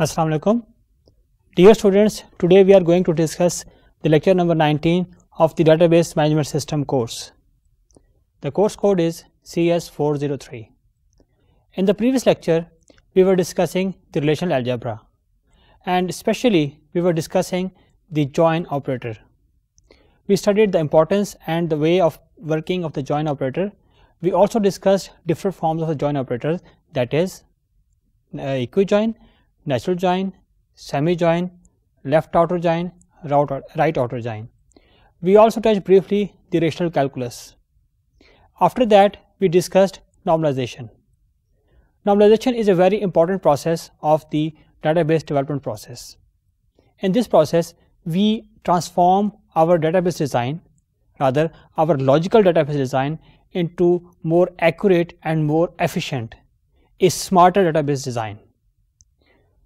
अस्सलाम dear students today we are going to discuss the lecture number 19 of the database management system course the course code is cs403 in the previous lecture we were discussing the relational algebra and especially we were discussing the join operator we studied the importance and the way of working of the join operator we also discussed different forms of the join operator that is uh, equijoin natural join, semi join, left outer join, right outer join. We also touched briefly the relational calculus. After that, we discussed normalization. Normalization is a very important process of the database development process. In this process, we transform our database design, rather our logical database design into more accurate and more efficient, a smarter database design.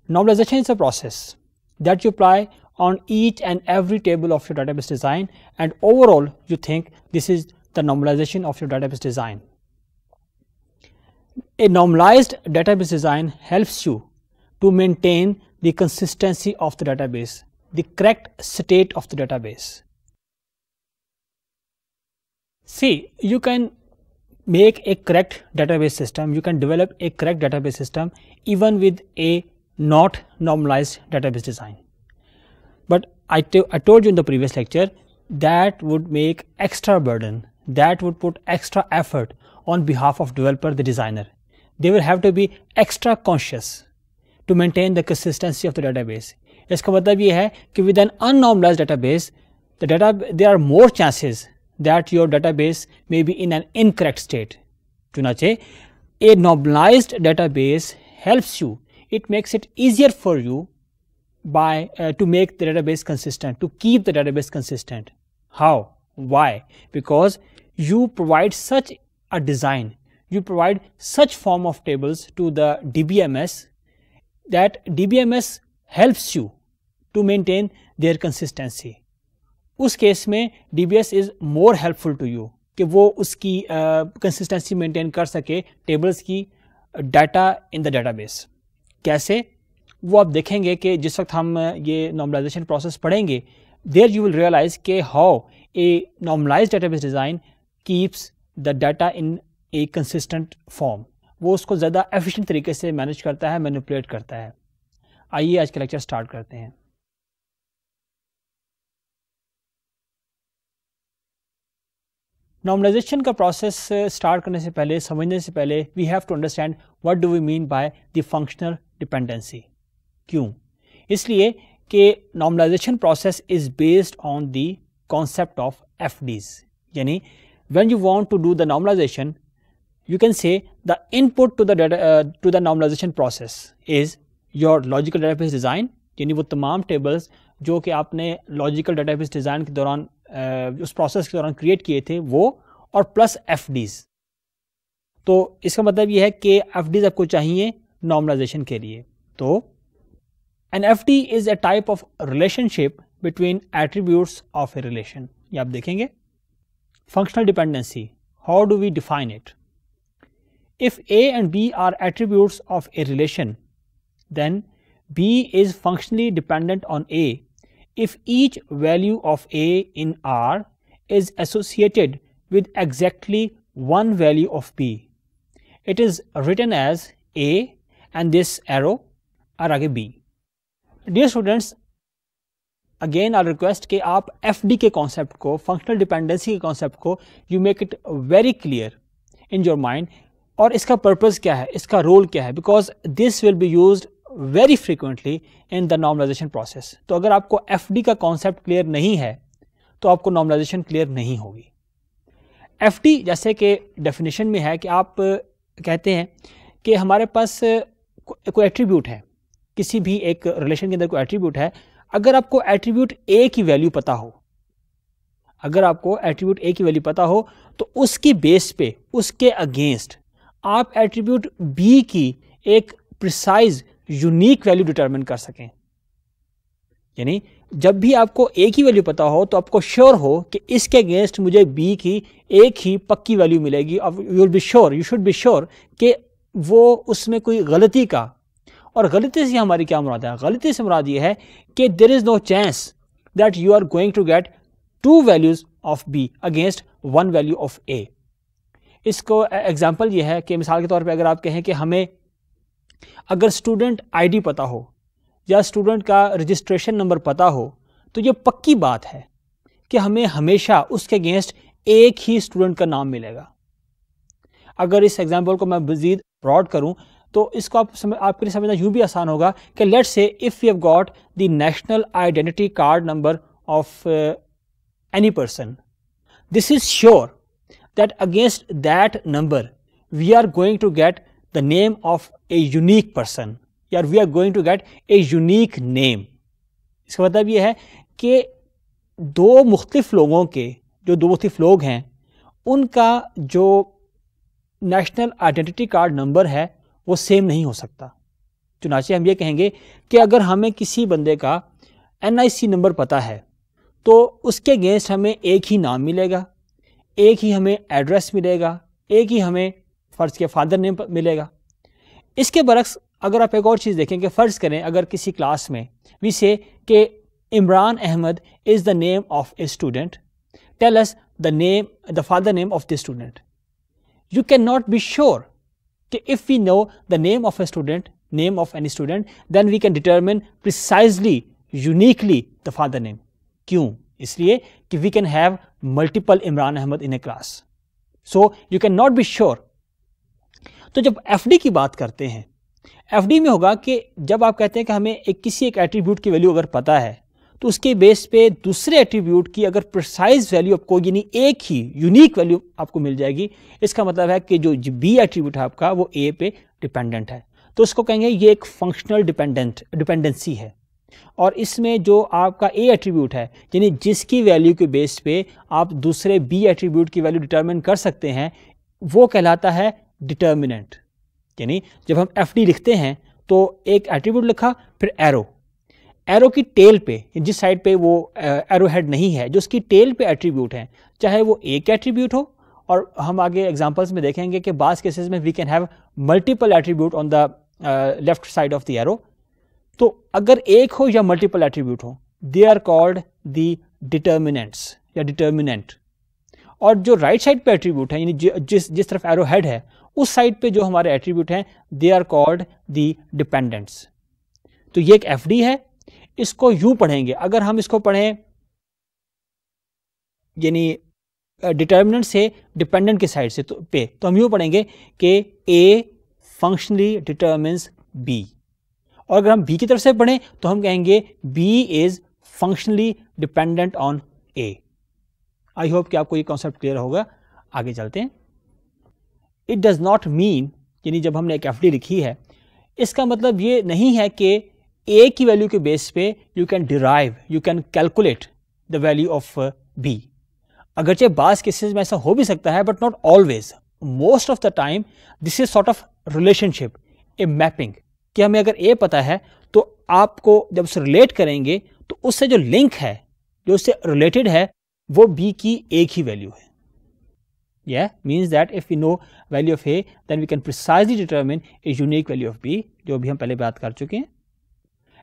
Normalization is a process that you apply on each and every table of your database design and overall you think this is the normalization of your database design. A normalized database design helps you to maintain the consistency of the database, the correct state of the database. See, you can make a correct database system, you can develop a correct database system even with a not normalized database design. But I, I told you in the previous lecture that would make extra burden, that would put extra effort on behalf of developer, the designer. They will have to be extra conscious to maintain the consistency of the database. इसका मतलब ये है कि with an database, the data there are more chances that your database may be in an incorrect state. चुनाचे a normalized database helps you it makes it easier for you by uh, to make the database consistent to keep the database consistent how why because you provide such a design you provide such form of tables to the dbms that dbms helps you to maintain their consistency उस case में डी is more helpful to you to you कि वो उसकी consistency uh, maintain कर सके tables की data in the database कैसे वो आप देखेंगे कि जिस वक्त हम ये नॉर्मलाइजेशन प्रोसेस पढ़ेंगे देर यू विल रियलाइज के how a normalise database design keeps the data in a consistent form वो उसको ज़्यादा एफिशिएंट तरीके से मैनेज करता है मैनिपुलेट करता है आइए आज का लेक्चर स्टार्ट करते हैं नॉर्मलाइजेशन का प्रोसेस स्टार्ट करने से पहले समझने से पहले we have to understand what do we mean by the functional dependency क्यों इसलिए कि normalisation process is based on the concept of F Ds यानी when you want to do the normalization you can say the input to the data uh, to the normalization process is your logical database design यानी वो तमाम tables जो कि आपने logical database design के दौरान uh, उस प्रोसेस के दौरान क्रिएट किए थे वो और प्लस एफ तो इसका मतलब ये है कि एफ आपको चाहिए नॉर्मलाइजेशन के लिए तो an F T is a type of relationship between attributes of a relation ये आप देखेंगे functional dependency how do we define it if a and b are attributes of a relation then b is functionally dependent on a if each value of a in r is associated with exactly one value of b it is written as a and this arrow और आगे B dear students again I request कि आप F D के concept को functional dependency के concept को you make it very clear in your mind और इसका पर्पज़ क्या है इसका रोल क्या है because this will be use very frequently in the normalisation process तो अगर आपको एफ डी का कॉन्सेप्ट क्लियर नहीं है तो आपको नॉर्मलाइजेशन क्लियर नहीं होगी एफ डी जैसे कि डेफिनेशन में है कि आप कहते हैं कि हमारे पास कोई एट्रीब्यूट है किसी भी एक रिलेशन के अंदर कोई एट्रीब्यूट है अगर आपको एट्रीब्यूट ए की वैल्यू पता हो अगर आपको एट्रीब्यूट ए की वैल्यू पता हो तो उसकी बेस पे उसके अगेंस्ट आप एट्रीब्यूट बी की एक प्रिसाइज यूनिक वैल्यू डिटरमिन कर सकें यानी जब भी आपको ए की वैल्यू पता हो तो आपको श्योर हो कि इसके अगेंस्ट मुझे बी की एक ही पक्की वैल्यू मिलेगी और you will be sure you should be sure कि वो उसमें कोई गलती का और गलती से हमारी क्या मुराद है गलती से मुराद ये है कि there is no chance that you are going to get two values of B against one value of A इसको एग्ज़ाम्पल ये है कि मिसाल के तौर पे अगर आप कहें कि हमें अगर स्टूडेंट आईडी पता हो या स्टूडेंट का रजिस्ट्रेशन नंबर पता हो तो ये पक्की बात है कि हमें हमेशा उसके अगेंस्ट एक ही स्टूडेंट का नाम मिलेगा अगर इस एग्जाम्पल को मैं मज़ीद ब्रॉड करूँ तो इसको आप समझ आपके लिए समझना यूँ भी आसान होगा कि let say if you have got the national identity card number of any person this is sure that against that number we are going to get the name of a unique person या we are going to get a unique name इसका मतलब ये है कि दो मुख्तफ लोगों के जो दो मुख्तफ लोग हैं उनका जो नेशनल आइडेंटिटी कार्ड नंबर है वो सेम नहीं हो सकता चुनाचे हम ये कहेंगे कि अगर हमें किसी बंदे का एन नंबर पता है तो उसके अगेंस्ट हमें एक ही नाम मिलेगा एक ही हमें एड्रेस मिलेगा एक ही हमें फ़र्ज़ के फादर नेम मिलेगा इसके बरक्स अगर आप एक और चीज़ देखें कि फ़र्ज़ करें अगर किसी क्लास में वी से कि Imran Ahmed is the name of a student tell us the name the father name of the student you cannot be sure. that if we know the name of a student, name of any student, then we can determine precisely, uniquely the father name. Why? इसलिए कि we can have multiple Imran Ahmed in a class. So you cannot be sure. So when we talk about FD, हैं, F में होगा कि जब आप कहते हैं कि हमें एक किसी एक एट्रीब्यूट की वैल्यू अगर पता है तो उसके बेस पे दूसरे एट्रीब्यूट की अगर प्रिसाइज वैल्यू आपको यानी एक ही यूनिक वैल्यू आपको मिल जाएगी इसका मतलब है कि जो बी एट्रीब्यूट है आपका वो ए पे डिपेंडेंट है तो उसको कहेंगे ये एक फंक्शनल डिपेंडेंट डिपेंडेंसी है और इसमें जो आपका ए एट्रीब्यूट है यानी जिसकी वैल्यू के बेस पे आप दूसरे बी एट्रीब्यूट की वैल्यू डिटर्मिन कर सकते हैं वो कहलाता है डिटर्मिनेंट यानी जब हम एफ लिखते हैं तो एक एट्रीब्यूट लिखा फिर एरो एरो की टेल पे जिस साइड पे वो एरो uh, हेड नहीं है जो उसकी टेल पे एट्रीब्यूट हैं चाहे वो एक एट्रीब्यूट हो और हम आगे एग्जांपल्स में देखेंगे कि बास केसेस में we can have multiple attribute on the left side of the arrow तो अगर एक हो या मल्टीपल एट्रीब्यूट हो they are called the determinants या डिटर्मिनेंट और जो राइट साइड पे एट्रीब्यूट है यानी जिस जिस तरफ एरो हेड है उस साइड पे जो हमारे एट्रीब्यूट हैं they are called the dependents तो ये एक एफ है इसको यू पढ़ेंगे अगर हम इसको पढ़ें यानी डिटर्मिनेंट से डिपेंडेंट के साइड से तो पे तो हम यू पढ़ेंगे कि ए फंक्शनली डिटर्मिन बी और अगर हम बी की तरफ से पढ़ें तो हम कहेंगे B is functionally dependent on A I hope कि आपको ये कॉन्सेप्ट क्लियर होगा आगे चलते हैं इट डज़ नॉट मीन यानी जब हमने एक एफ लिखी है इसका मतलब ये नहीं है कि ए की वैल्यू के बेस पे you can derive you can calculate the value of B अगरचे बास केसेस में ऐसा हो भी सकता है but not always most of the time this is sort of relationship a mapping कि हमें अगर ए पता है तो आपको जब उसे रिलेट करेंगे तो उससे जो लिंक है जो उससे रिलेटेड है वो बी की एक ही वैल्यू है यह means that if you know value of A then we can precisely determine a unique value of B जो भी हम पहले बात कर चुके हैं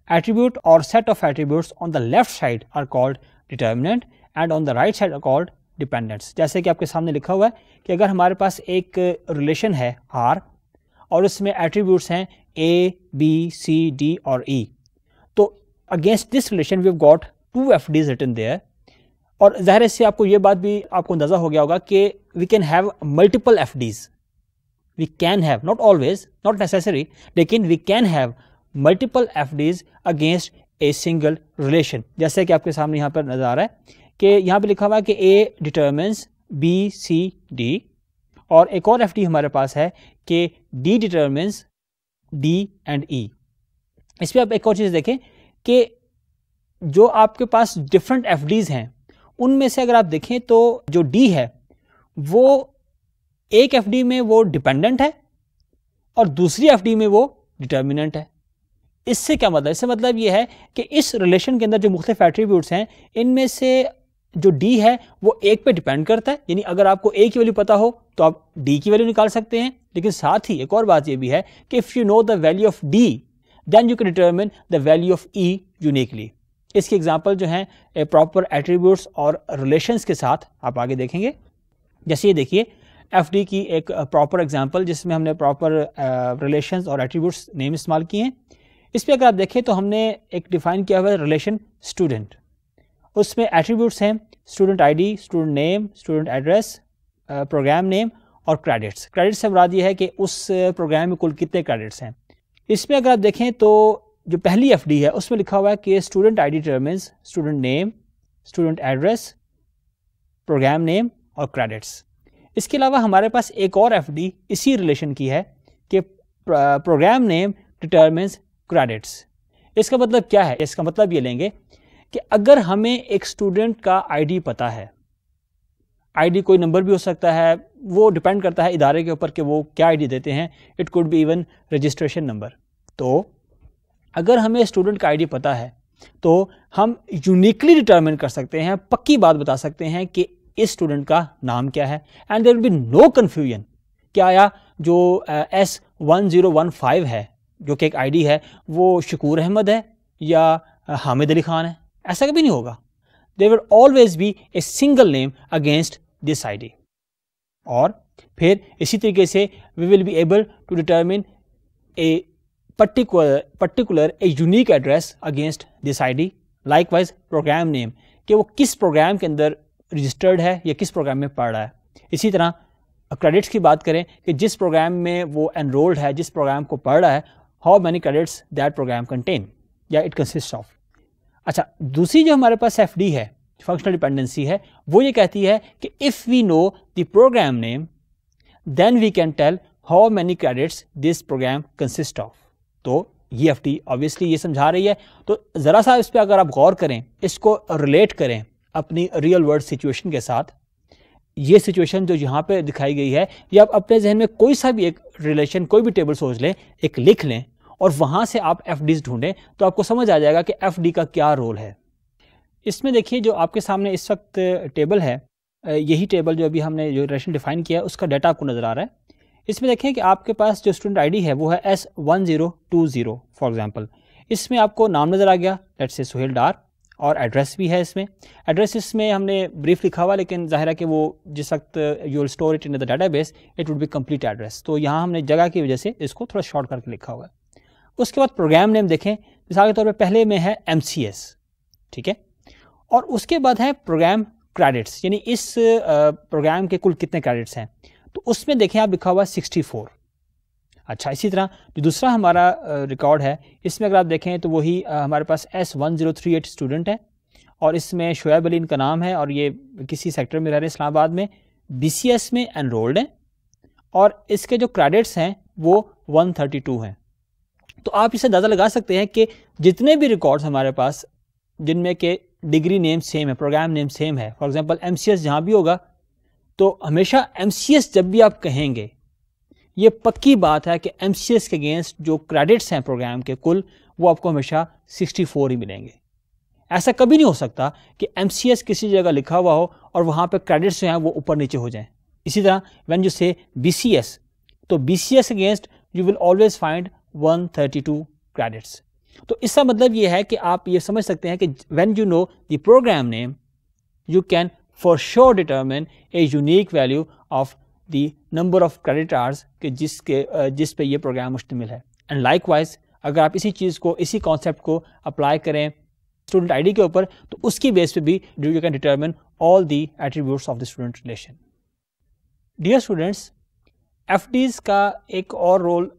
attribute or set of attributes on the left side are called determinant and on the right side are called dependents. जैसे कि आपके सामने लिखा हुआ है कि अगर हमारे पास एक रिलेशन है R और इसमें एट्रीब्यूट्स हैं A, B, C, D और E तो against this relation we have got two FDs written there और ज़ाहिर इससे आपको ये बात भी आपको अंदाज़ा हो गया होगा कि we can have multiple FDs we can have not always not necessary लेकिन we can have multiple F against a single relation जैसे कि आपके सामने यहाँ पर नज़र आ रहा है कि यहाँ पे लिखा हुआ है कि A determines B C D और एक और एफ हमारे पास है कि D determines D and E इस पर आप एक और चीज़ देखें कि जो आपके पास डिफरेंट एफ हैं उनमें से अगर आप देखें तो जो डी है वो एक एफ में वो डिपेंडेंट है और दूसरी एफ में वो डिटर्मिनेंट है इससे क्या मतलब इससे मतलब ये है कि इस रिलेशन के अंदर जो मुख्तफ एट्रीब्यूट्स हैं इनमें से जो डी है वो एक पे डिपेंड करता है यानी अगर आपको ए की वैल्यू पता हो तो आप डी की वैल्यू निकाल सकते हैं लेकिन साथ ही एक और बात ये भी है कि if you know the value of D then you can determine the value of E uniquely इसकी एग्जाम्पल जो हैं प्रॉपर एट्रीब्यूट्स और रिलेशंस के साथ आप आगे देखेंगे जैसे ये देखिए एफ डी की एक प्रॉपर एग्जाम्पल जिसमें हमने प्रॉपर रिलेशन uh, और एट्रीब्यूट्स नेम इस्तेमाल किए हैं इस पर अगर आप देखें तो हमने एक डिफाइन किया हुआ है रिलेशन स्टूडेंट उसमें एट्रीब्यूट्स हैं student ID, student name student address programme name और क्रेडिट्स क्रेडिट्स से मुराद ये है कि उस प्रोग्राम में कुल कितने क्रेडिट्स हैं इसमें अगर आप देखें तो जो पहली एफ है उसमें लिखा हुआ है कि student ID determines student name student address programme name और क्रेडिट्स इसके अलावा हमारे पास एक और एफ इसी रिलेशन की है कि प्रोग्राम नेम डिटर्मिन्स क्रेडिट्स इसका मतलब क्या है इसका मतलब ये लेंगे कि अगर हमें एक स्टूडेंट का आईडी पता है आईडी कोई नंबर भी हो सकता है वो डिपेंड करता है इदारे के ऊपर कि वो क्या आईडी देते हैं it could be even registration number तो अगर हमें स्टूडेंट का आईडी पता है तो हम यूनिकली डिटर्मिन कर सकते हैं पक्की बात बता सकते हैं कि इस स्टूडेंट का नाम क्या है and there will be no confusion क्या आया जो S one zero one five है जो कि एक आईडी है वो शकूर अहमद है या हामिद अली खान है ऐसा कभी नहीं होगा there will always be a single name against this ID और फिर इसी तरीके से we will be able to determine a particular particular a unique address against this ID likewise program name कि वो किस प्रोग्राम के अंदर रजिस्टर्ड है या किस प्रोग्राम में पढ़ रहा है इसी तरह क्रेडिट्स की बात करें कि जिस प्रोग्राम में वो एनरोल्ड है जिस प्रोग्राम को पढ़ रहा है how many credits that program contain या इट कंसिस्ट ऑफ अच्छा दूसरी जो हमारे पास एफ है फंक्शनल डिपेंडेंसी है वो ये कहती है कि if we know the program name then we can tell how many credits this program consist of तो ये एफ डी ऑब्वियसली ये समझा रही है तो ज़रा सा इस पर अगर आप गौर करें इसको रिलेट करें अपनी रियल वर्ल्ड सिचुएशन के साथ ये सिचुएशन जो यहाँ पे दिखाई गई है या आप अपने जहन में कोई सा भी एक रिलेशन कोई भी टेबल सोच लें एक लिख लें और वहां से आप एफ ढूंढें तो आपको समझ आ जाएगा कि एफ का क्या रोल है इसमें देखिए जो आपके सामने इस वक्त टेबल है यही टेबल जो अभी हमने जो रेशन डिफाइन किया है उसका डाटा आपको नज़र आ रहा है इसमें देखें कि आपके पास जो स्टूडेंट आईडी है वो है S one zero two zero for example इसमें आपको नाम नज़र आ गया लेट से सुहेल डार और एड्रेस भी है इसमें एड्रेस इसमें हमने ब्रीफ लिखा हुआ लेकिन ज़ाहिर है कि वो जिस वक्त you will store it in the database it would be complete address तो यहाँ हमने जगह की वजह से इसको थोड़ा शॉर्ट करके लिखा हुआ है उसके बाद प्रोग्राम नेम देखें मिसाल के तौर पे पहले में है एम ठीक है और उसके बाद है प्रोग्राम क्रेडिट्स यानी इस प्रोग्राम के कुल कितने क्रेडिट्स हैं तो उसमें देखें आप लिखा हुआ सिक्सटी फोर अच्छा इसी तरह जो दूसरा हमारा रिकॉर्ड है इसमें अगर आप देखें तो वही हमारे पास S one zero three eight student है और इसमें शोएब अली इनका नाम है और ये किसी सेक्टर में रह रहे इस्लामाबाद में बी में एनरोल्ड हैं और इसके जो क्रेडिट्स हैं वो 132 हैं तो आप इसे अंदाज़ा लगा सकते हैं कि जितने भी रिकॉर्ड्स हमारे पास जिनमें के डिग्री नेम सेम है प्रोग्राम नेम सेम है for example M C S भी होगा तो हमेशा एम सी एस जब भी आप कहेंगे ये पक्की बात है कि एम सी एस के अगेंस्ट जो क्रेडिट्स हैं प्रोग्राम के कुल वो आपको हमेशा सिक्सटी फोर ही मिलेंगे ऐसा कभी नहीं हो सकता कि एम सी एस किसी जगह लिखा हुआ हो और वहाँ पर क्रेडिट्स जो हैं वो ऊपर नीचे हो जाएँ इसी तरह when you say B C S तो B C S against you will always find 132 credits तो इसका मतलब ये है कि आप ये समझ सकते हैं कि when you know the program name you can for sure determine a unique value of the number of credit hours के जिसके जिस पे ये प्रोग्राम मुश्तमिल है एंड लाइक वाइज अगर आप इसी चीज़ को इसी कॉन्सेप्ट को अप्लाई करें स्टूडेंट आईडी के ऊपर तो उसकी बेस पे भी you can determine all the attribute of the student relation dear students F का एक और रोल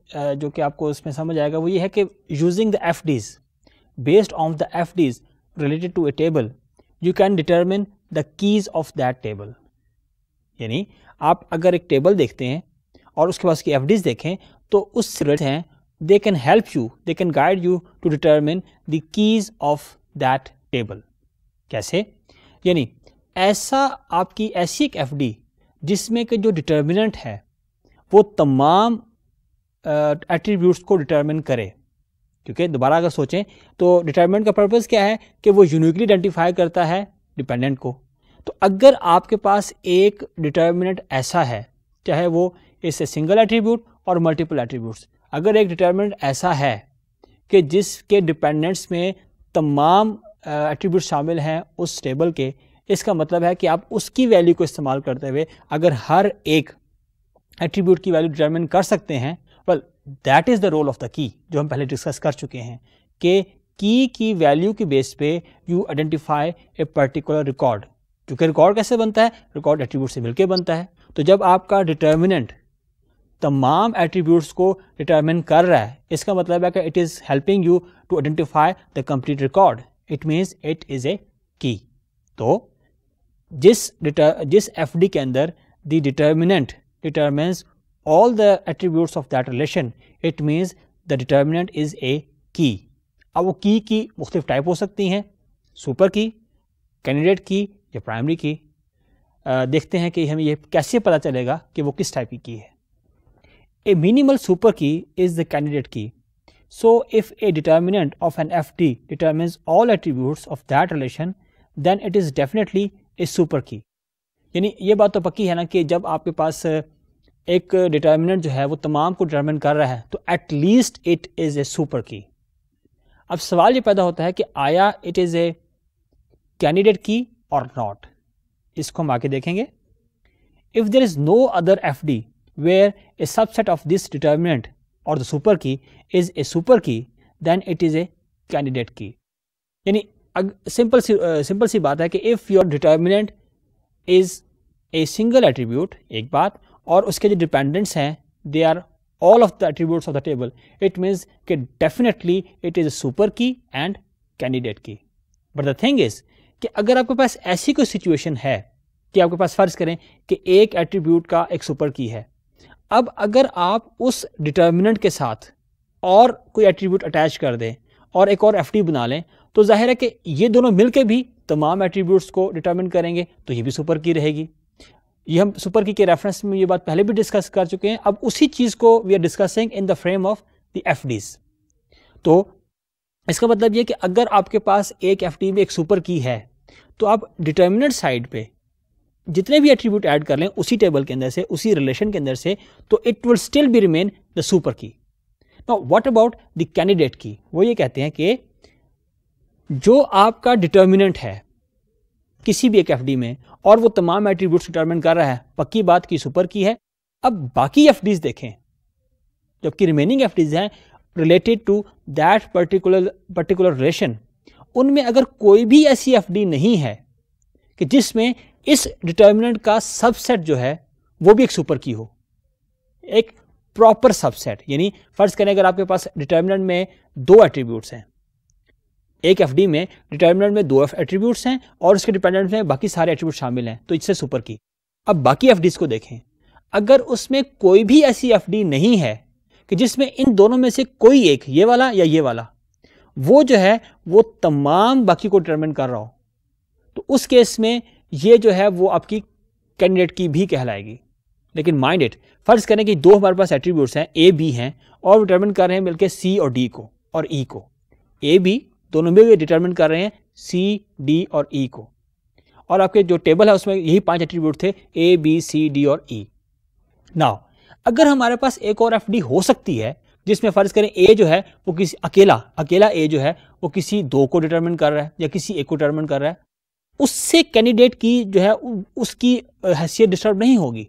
जो कि आपको इसमें समझ आएगा वो ये है कि using the F based the F FDs related to a table you can determine the keys of that table यानी आप अगर एक टेबल देखते हैं और उसके पास की एफ देखें तो उस रिलेट हैं they can help you they can guide you to determine the keys of that table कैसे यानी ऐसा आपकी ऐसी एक एफ जिसमें के जो डिटर्मिनेंट है वो तमाम एट्रीब्यूट्स को डिटर्मिन करे क्योंकि दोबारा अगर सोचें तो डिटर्मिनेंट का पर्पज़ क्या है कि वो यूनिकली आइडेंटिफाई करता है डिपेंडेंट को तो अगर आपके पास एक डिटर्मिनेंट ऐसा है चाहे वो इससे सिंगल एट्रीब्यूट और मल्टीपल एट्रीब्यूट अगर एक डिटर्मिनेंट ऐसा है कि जिसके डिपेंडेंट्स में तमाम एट्रीब्यूट शामिल हैं उस टेबल के इसका मतलब है कि आप उसकी वैल्यू को इस्तेमाल करते हुए अगर हर एक एट्रीब्यूट की वैल्यू डिटर्मिन कर सकते हैं well that is the role of the key जो हम पहले डिस्कस कर चुके हैं कि की की वैल्यू के बेस पे you identify a particular record क्योंकि रिकॉर्ड कैसे बनता है रिकॉर्ड एट्रीब्यूट से मिलकर बनता है तो जब आपका डिटर्मिनेंट तमाम एट्रीब्यूट्स को डिटर्मिन कर रहा है इसका मतलब है कि it is helping you to identify the complete record it means it is a key तो जिस जिस एफ के अंदर the determinant determines all the attributes of that relation it means the determinant is a key अब वो की की मुख्तलिफ टाइप हो सकती हैं सुपर की कैंडिडेट की या प्राइमरी की आ, देखते हैं कि हमें ये कैसे पता चलेगा कि वो किस टाइप की की है a minimal super key is the candidate key so if a determinant of an F T determines all attributes of that relation then it is definitely a super key यानी ये बात तो पक्की है ना कि जब आपके पास एक डिटर्मिनेंट जो है वो तमाम को डिटर्मिन कर रहा है तो at least it is a super key अब सवाल ये पैदा होता है कि आया इट इज़ ए कैंडिडेट की और नॉट इसको हम आके देखेंगे if there is no other F D where a subset of this determinant और the super key is a super key then it is a candidate key यानी simple सी simple सी बात है कि if your determinant is a single attribute एक बात और उसके जो डिपेंडेंट्स हैं they are all of the attributes of the table it means कि definitely it is super key and candidate key but the thing is कि अगर आपके पास ऐसी कोई सिचुएशन है कि आपके पास फ़र्ज़ करें कि एक एट्रीब्यूट का एक सुपर की है अब अगर आप उस डिटर्मिनेंट के साथ और कोई एट्रीब्यूट अटैच कर दें और एक और एफ बना लें तो जाहिर है कि ये दोनों मिलकर भी तमाम एट्रीब्यूट्स को डिटर्मिन करेंगे तो ये भी सुपर की रहेगी ये हम सुपर की के रेफरेंस में ये बात पहले भी डिस्कस कर चुके हैं अब उसी चीज़ को we are discussing in the frame of the F तो इसका मतलब ये कि अगर आपके पास एक एफ में एक सुपर की है तो आप डिटर्मिनेंट साइड पे जितने भी एट्रीब्यूट ऐड कर लें उसी टेबल के अंदर से उसी रिलेशन के अंदर से तो it will still be remain the super key now what about the candidate key वो ये कहते हैं कि जो आपका डिटर्मिनेंट है किसी भी एक एफ में और वो तमाम एट्रीब्यूट डिटर्मेंट कर रहा है पक्की बात की सुपर की है अब बाकी एफ देखें जबकि रिमेनिंग एफ हैं related to that particular particular relation उनमें अगर कोई भी ऐसी एफ नहीं है कि जिसमें इस डिटर्मिनेंट का सबसेट जो है वो भी एक सुपर की हो एक प्रॉपर सबसेट यानी फर्ज करें अगर आपके पास डिटर्मिनेंट में दो एट्रीब्यूट्स हैं एक एफ में डिटर्मिनेंट में दो एट्रीब्यूट्स हैं और उसके डिपेंडेंट में बाकी सारे एट्रीब्यूट शामिल हैं तो इससे सुपर की अब बाकी एफ को देखें अगर उसमें कोई भी ऐसी एफ नहीं है कि जिसमें इन दोनों में से कोई एक ये वाला या ये वाला वो जो है वो तमाम बाकी को डिटर्मिन कर रहा हो तो उस केस में ये जो है वो आपकी कैंडिडेट की भी कहलाएगी लेकिन माइंड इट फर्ज करें कि दो हमारे पास एट्रीब्यूट्स हैं ए बी हैं और डिटर्मिन कर रहे हैं मिलकर सी और डी को और ई e को ए बी दोनों में डिटरमिन कर रहे हैं सी डी और ई e को और आपके जो टेबल है उसमें यही पांच एट्रीब्यूट थे ए बी सी डी और ई e. नाउ अगर हमारे पास एक और एफ डी हो सकती है जिसमें फ़र्ज करें ए जो है वो किसी अकेला अकेला ए जो है वो किसी दो को डिटरमिन कर रहा है या किसी एक को डिटर्मिन कर रहा है उससे कैंडिडेट की जो है उसकी हैसियत डिस्टर्ब नहीं होगी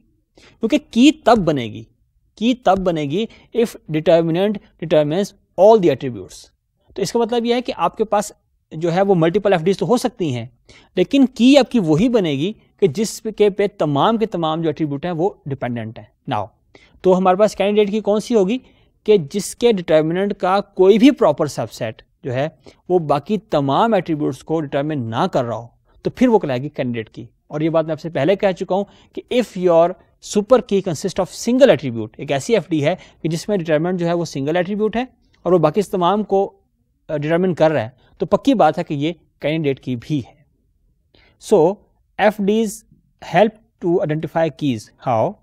क्योंकि की तब बनेगी की तब बनेगी if determinant determine all the attributes तो इसका मतलब यह है कि आपके पास जो है वो मल्टीपल एफ तो हो सकती हैं लेकिन की आपकी वही बनेगी कि जिस के पे तमाम के तमाम जो एट्रीब्यूट हैं वो डिपेंडेंट हैं नाउ तो हमारे पास कैंडिडेट की कौन सी होगी कि जिसके डिटर्मिनेंट का कोई भी प्रॉपर सबसेट जो है वो बाकी तमाम एट्रीब्यूट्स को डिटर्मिन ना कर रहा हो तो फिर वो कहलाएगी कैंडिडेट की और ये बात मैं आपसे पहले कह चुका हूँ कि if your super key consist of single attribute एक ऐसी एफ है कि जिसमें डिटर्मिनेंट जो है वो सिंगल एट्रीब्यूट है और वो बाकी तमाम को डिटर्मिन कर रहा है तो पक्की बात है कि ये कैंडिडेट की भी है so FDs help to identify keys how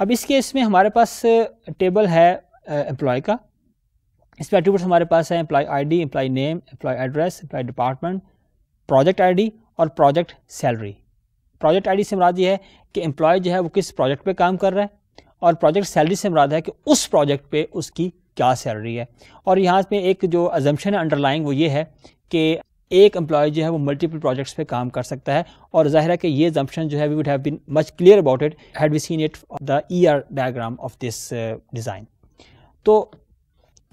अब इस केस में हमारे पास टेबल है एम्प्लॉय का इसमें एट्रीब्यूट्स हमारे पास है employee D employee name employee address employee department project ID और project salary project ID से मुराद ये है कि एम्प्लॉय जो है वो किस प्रोजेक्ट पर काम कर रहा है और प्रोजेक्ट सैलरी से मुराद है कि उस प्रोजेक्ट पे उसकी क्या सैलरी है और यहाँ पे एक जो अजम्पन है अंडरलाइंग वो ये है कि एक एम्प्लॉय जो है वो मल्टीपल प्रोजेक्ट्स पे काम कर सकता है और जाहिर है कि ये जम्पन जो है we would have been much clear about it had we seen it the E R diagram of this design तो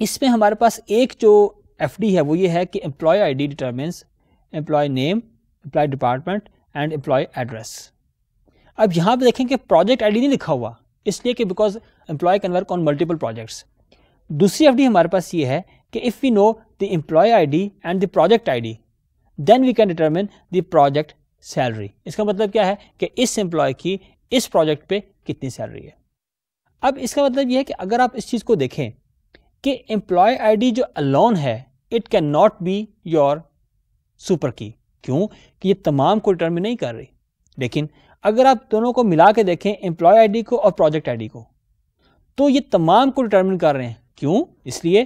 इसमें हमारे पास एक जो एफ डी है वो ये है कि employee ID determines employee name employee department and employee address अब यहाँ पर देखें कि प्रोजेक्ट आई डी नहीं लिखा हुआ इसलिए कि because employee can work on multiple projects दूसरी एफ हमारे पास ये है कि if we know the employee ID and the project ID then we can determine the project salary इसका मतलब क्या है कि इस एम्प्लॉय की इस प्रोजेक्ट पे कितनी सैलरी है अब इसका मतलब यह है कि अगर आप इस चीज़ को देखें कि एम्प्लॉय आई जो अलोन है it can not be your super key क्यों कि ये तमाम को डिटर्मिन नहीं कर रही लेकिन अगर आप दोनों को मिला के देखें एम्प्लॉय आईडी को और प्रोजेक्ट आईडी को तो ये तमाम को डिटर्मिन कर रहे हैं क्यों इसलिए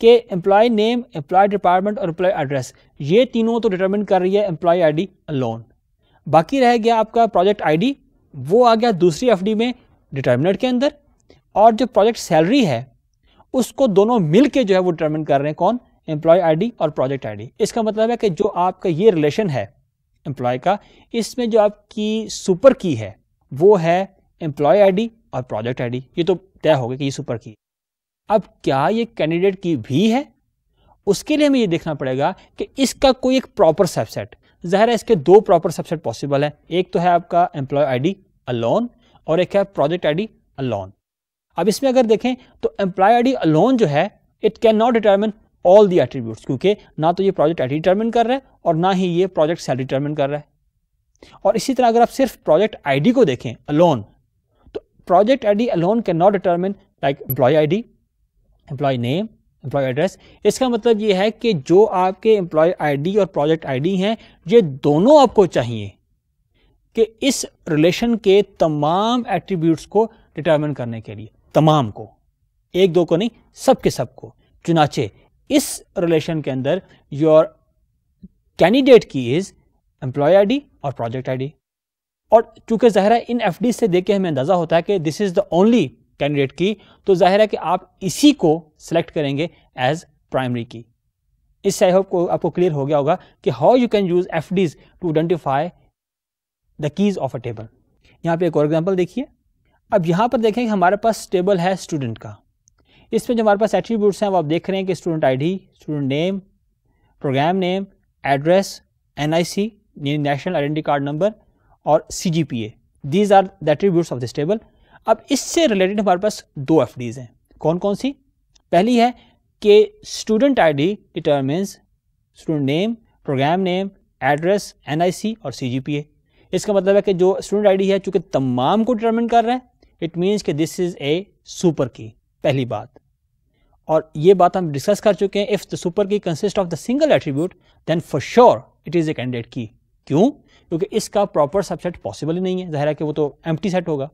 कि एम्प्लॉय नेम एम्प्लॉय डिपार्टमेंट और एम्प्लॉय एड्रेस ये तीनों तो डिटर्मिन कर रही है एम्प्लॉय आईडी अलोन बाकी रह गया आपका प्रोजेक्ट आईडी वो आ गया दूसरी एफडी में डिटर्मिनेट के अंदर और जो प्रोजेक्ट सैलरी है उसको दोनों मिल के जो है वो डिटर्मिन कर रहे हैं कौन एम्प्लॉय आईडी और प्रोजेक्ट आईडी इसका मतलब है कि जो आपका ये रिलेशन है एम्प्लॉय का इसमें जो आपकी सुपर की है वो है एम्प्लॉय आईडी और प्रोजेक्ट आईडी ये तो तय हो गया कि ये सुपर की अब क्या ये कैंडिडेट की भी है उसके लिए हमें ये देखना पड़ेगा कि इसका कोई एक प्रॉपर सबसेट जहर है इसके दो प्रॉपर सबसेट पॉसिबल है एक तो है आपका एम्प्लॉय आईडी अलोन और एक है प्रोजेक्ट आईडी अलोन अब इसमें अगर देखें तो एम्प्लॉय आईडी अलोन जो है it can not determine all the attributes क्योंकि ना तो ये प्रोजेक्ट आईडी डिटर्मिन कर रहा है और ना ही ये प्रोजेक्ट सैलरी डिटर्मिन कर रहा है और इसी तरह अगर आप सिर्फ प्रोजेक्ट आईडी को देखें अलोन तो project ID alone can not determine like employee ID employee name employee address इसका मतलब ये है कि जो आपके एम्प्लॉय आईडी और प्रोजेक्ट आईडी हैं ये दोनों आपको चाहिए कि इस रिलेशन के तमाम एट्रीब्यूट्स को डिटर्मिन करने के लिए तमाम को एक दो को नहीं सब के सब को चुनाचे इस रिलेशन के अंदर your candidate key is employee ID और प्रोजेक्ट आईडी और चूंकि जहरा इन एफडी से देख के हमें अंदाज़ा होता है कि this is the only candidate key तो जाहिर है कि आप इसी को सिलेक्ट करेंगे एज प्राइमरी की इससे आई होप को आपको क्लियर हो गया होगा कि how you can use FDs to identify the keys of a table यहाँ पे एक और एग्जाम्पल देखिए अब यहाँ पर देखें कि हमारे पास टेबल है स्टूडेंट का इसमें जो हमारे पास एट्रीब्यूट्स हैं वो आप देख रहे हैं कि student D student name program name address N I C national identity card number और C G P A these are the attributes of this table अब इससे रिलेटेड हमारे पास दो एफ हैं कौन कौन सी पहली है कि student ID determines student name program name address N I C और सी जी पी ए इसका मतलब है कि जो स्टूडेंट आई डी है चूंकि तमाम को डिटर्मिन कर रहे हैं इट मीन्स कि this is a super key पहली बात और ये बात हम डिस्कस कर चुके हैं if the super key consist of the single attribute then for sure it is a candidate key क्यों क्योंकि इसका प्रॉपर सबसेट पॉसिबल ही नहीं है ज़ाहिर है कि वो तो एम्प्टी सेट होगा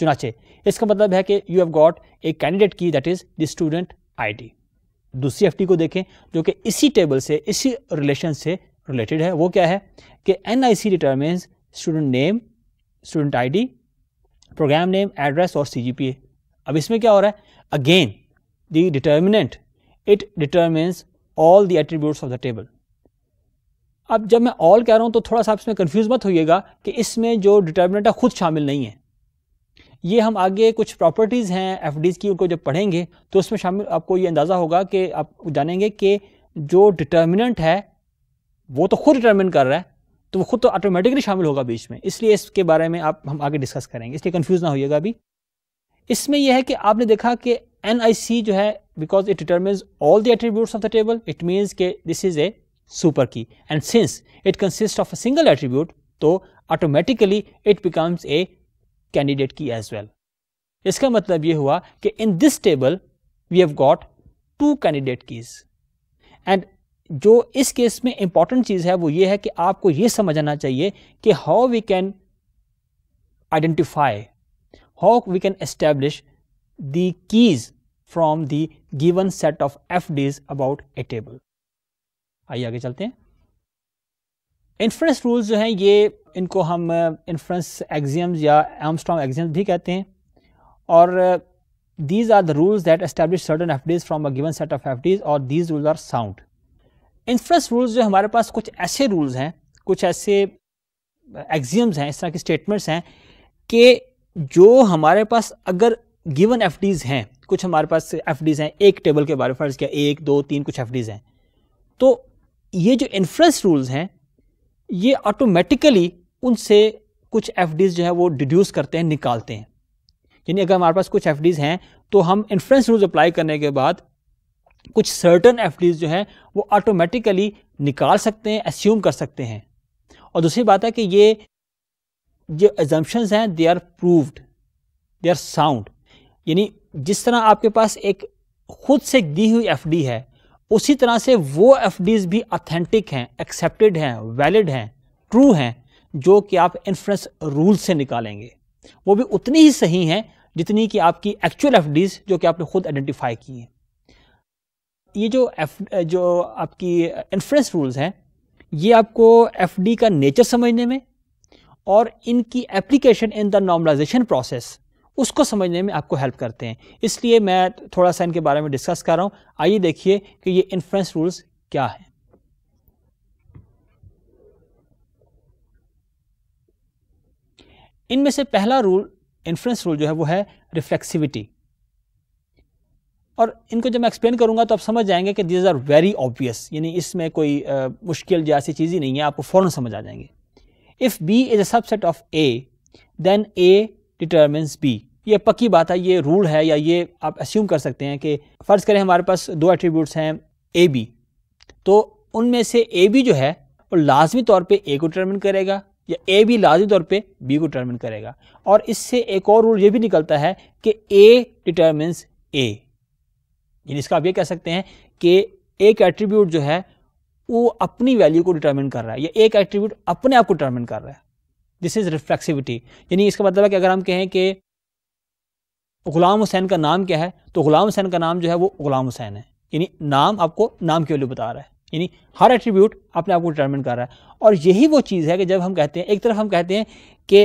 चुनाचे इसका मतलब है कि you have got a candidate key that is the student ID दूसरी एफ को देखें जो कि इसी टेबल से इसी रिलेशन से रिलेटेड है वो क्या है कि N I C determines student name student ID program name address और सी जी पी ए अब इसमें क्या हो रहा है again the determinant it determines all the attribute of the table अब जब मैं ऑल कह रहा हूं तो थोड़ा सा आप इसमें कन्फ्यूज मत होइएगा कि इसमें जो डिटर्मिनेंट है खुद शामिल नहीं है ये हम आगे कुछ प्रॉपर्टीज़ हैं एफ की उनको जब पढ़ेंगे तो उसमें शामिल आपको ये अंदाज़ा होगा कि आप जानेंगे कि जो डिटर्मिनेंट है वो तो खुद डिटर्मिन कर रहा है तो वो खुद तो ऑटोमेटिकली शामिल होगा बीच में इसलिए इसके बारे में आप हम आगे डिस्कस करेंगे इसलिए कन्फ्यूज़ ना होइएगा अभी इसमें यह है कि आपने देखा कि एन जो है because it determine all the attributes of the table it means के this is a super key and since it consist of a single attribute तो automatically it becomes a candidate key as well इसका मतलब ये हुआ कि in this table we have got two candidate keys and जो इस case में important चीज़ है वो ये है कि आपको ये समझना चाहिए कि how we can identify how we can establish the from the given set of F FDs about a table आइए आगे चलते हैं इन्फ्रेंस रूल्स जो हैं ये इनको हम इन्फ्रेंस एग्जियम्स या एम एमस्ट्रॉम एग्जियम्स भी कहते हैं और these are the rules that establish certain FDs from a given set of F FDs और these rule are sound inference rules जो हमारे पास कुछ ऐसे रूल्स हैं कुछ ऐसे एग्जियम्स हैं इस तरह के स्टेटमेंट्स हैं कि जो हमारे पास अगर गिवन एफ डीज हैं कुछ हमारे पास एफ डीज हैं एक टेबल के बारे में फर्ज किया एक दो तीन कुछ एफ डीज हैं तो ये जो इन्फ्रेंस रूल्स हैं ये ऑटोमेटिकली उनसे कुछ एफ जो है वो डिड्यूस करते हैं निकालते हैं यानी अगर हमारे पास कुछ एफ हैं तो हम इन्फ्रेंस रूल्स अप्लाई करने के बाद कुछ सर्टन एफ जो हैं वो ऑटोमेटिकली निकाल सकते हैं एस्यूम कर सकते हैं और दूसरी बात है कि ये जो एजम्पन्स हैं they are proved they are sound यानी जिस तरह आपके पास एक खुद से दी हुई एफ है उसी तरह से वो एफ भी ऑथेंटिक हैं एक्सेप्टेड हैं वैलिड हैं ट्रू हैं जो कि आप इन्फ्रेंस रूल से निकालेंगे वो भी उतनी ही सही हैं जितनी कि आपकी एक्चुअल एफ जो कि आपने खुद आइडेंटिफाई की हैं ये जो एफ जो आपकी इन्फ्रेंस रूल्स हैं ये आपको एफ का नेचर समझने में और इनकी application in the normalisation process उसको समझने में आपको हेल्प करते हैं इसलिए मैं थोड़ा सा इनके बारे में डिस्कस कर रहा हूं आइए देखिए कि ये इन्फ्रेंस रूल्स क्या है इनमें से पहला रूल इन्फ्रेंस रूल जो है वो है रिफ्लेक्सिविटी और इनको जब मैं एक्सप्लेन करूंगा तो आप समझ जाएंगे कि दीज आर वेरी ऑब्वियस यानी इसमें कोई आ, मुश्किल जैसी चीज़ ही नहीं है आपको फ़ौरन समझ आ जाएंगे if B is a subset of A then A determines B ये पक्की बात है ये रूल है या ये आप अस्यूम कर सकते हैं कि फ़र्ज़ करें हमारे पास दो एट्रीब्यूट्स हैं ए बी तो उनमें से ए बी जो है वो लाजमी तौर पे ए को डिटर्मिन करेगा या ए बी लाजमी तौर पे बी को डिटर्मिन करेगा और इससे एक और रूल ये भी निकलता है कि ए डिटर्मिन ए यानी इसका आप ये कह सकते हैं कि एक एट्रीब्यूट जो है वो अपनी वैल्यू को डिटर्मिन कर रहा है या एक एट्रीब्यूट अपने आप को डिटर्मिन कर रहा है दिस इज़ रिफ्लेक्सिविटी यानी इसका मतलब है कि अगर हम कहें कि ग़ुलाम हुसैन का नाम क्या है तो ग़ुलाम हुसैन का नाम जो है वो ग़ुलाम हुसैन है यानी नाम आपको नाम के वैल्यू बता रहा है यानी हर एट्रीब्यूट अपने आप को डिटर्मिन कर रहा है और यही वो चीज़ है कि जब हम कहते हैं एक तरफ हम कहते हैं कि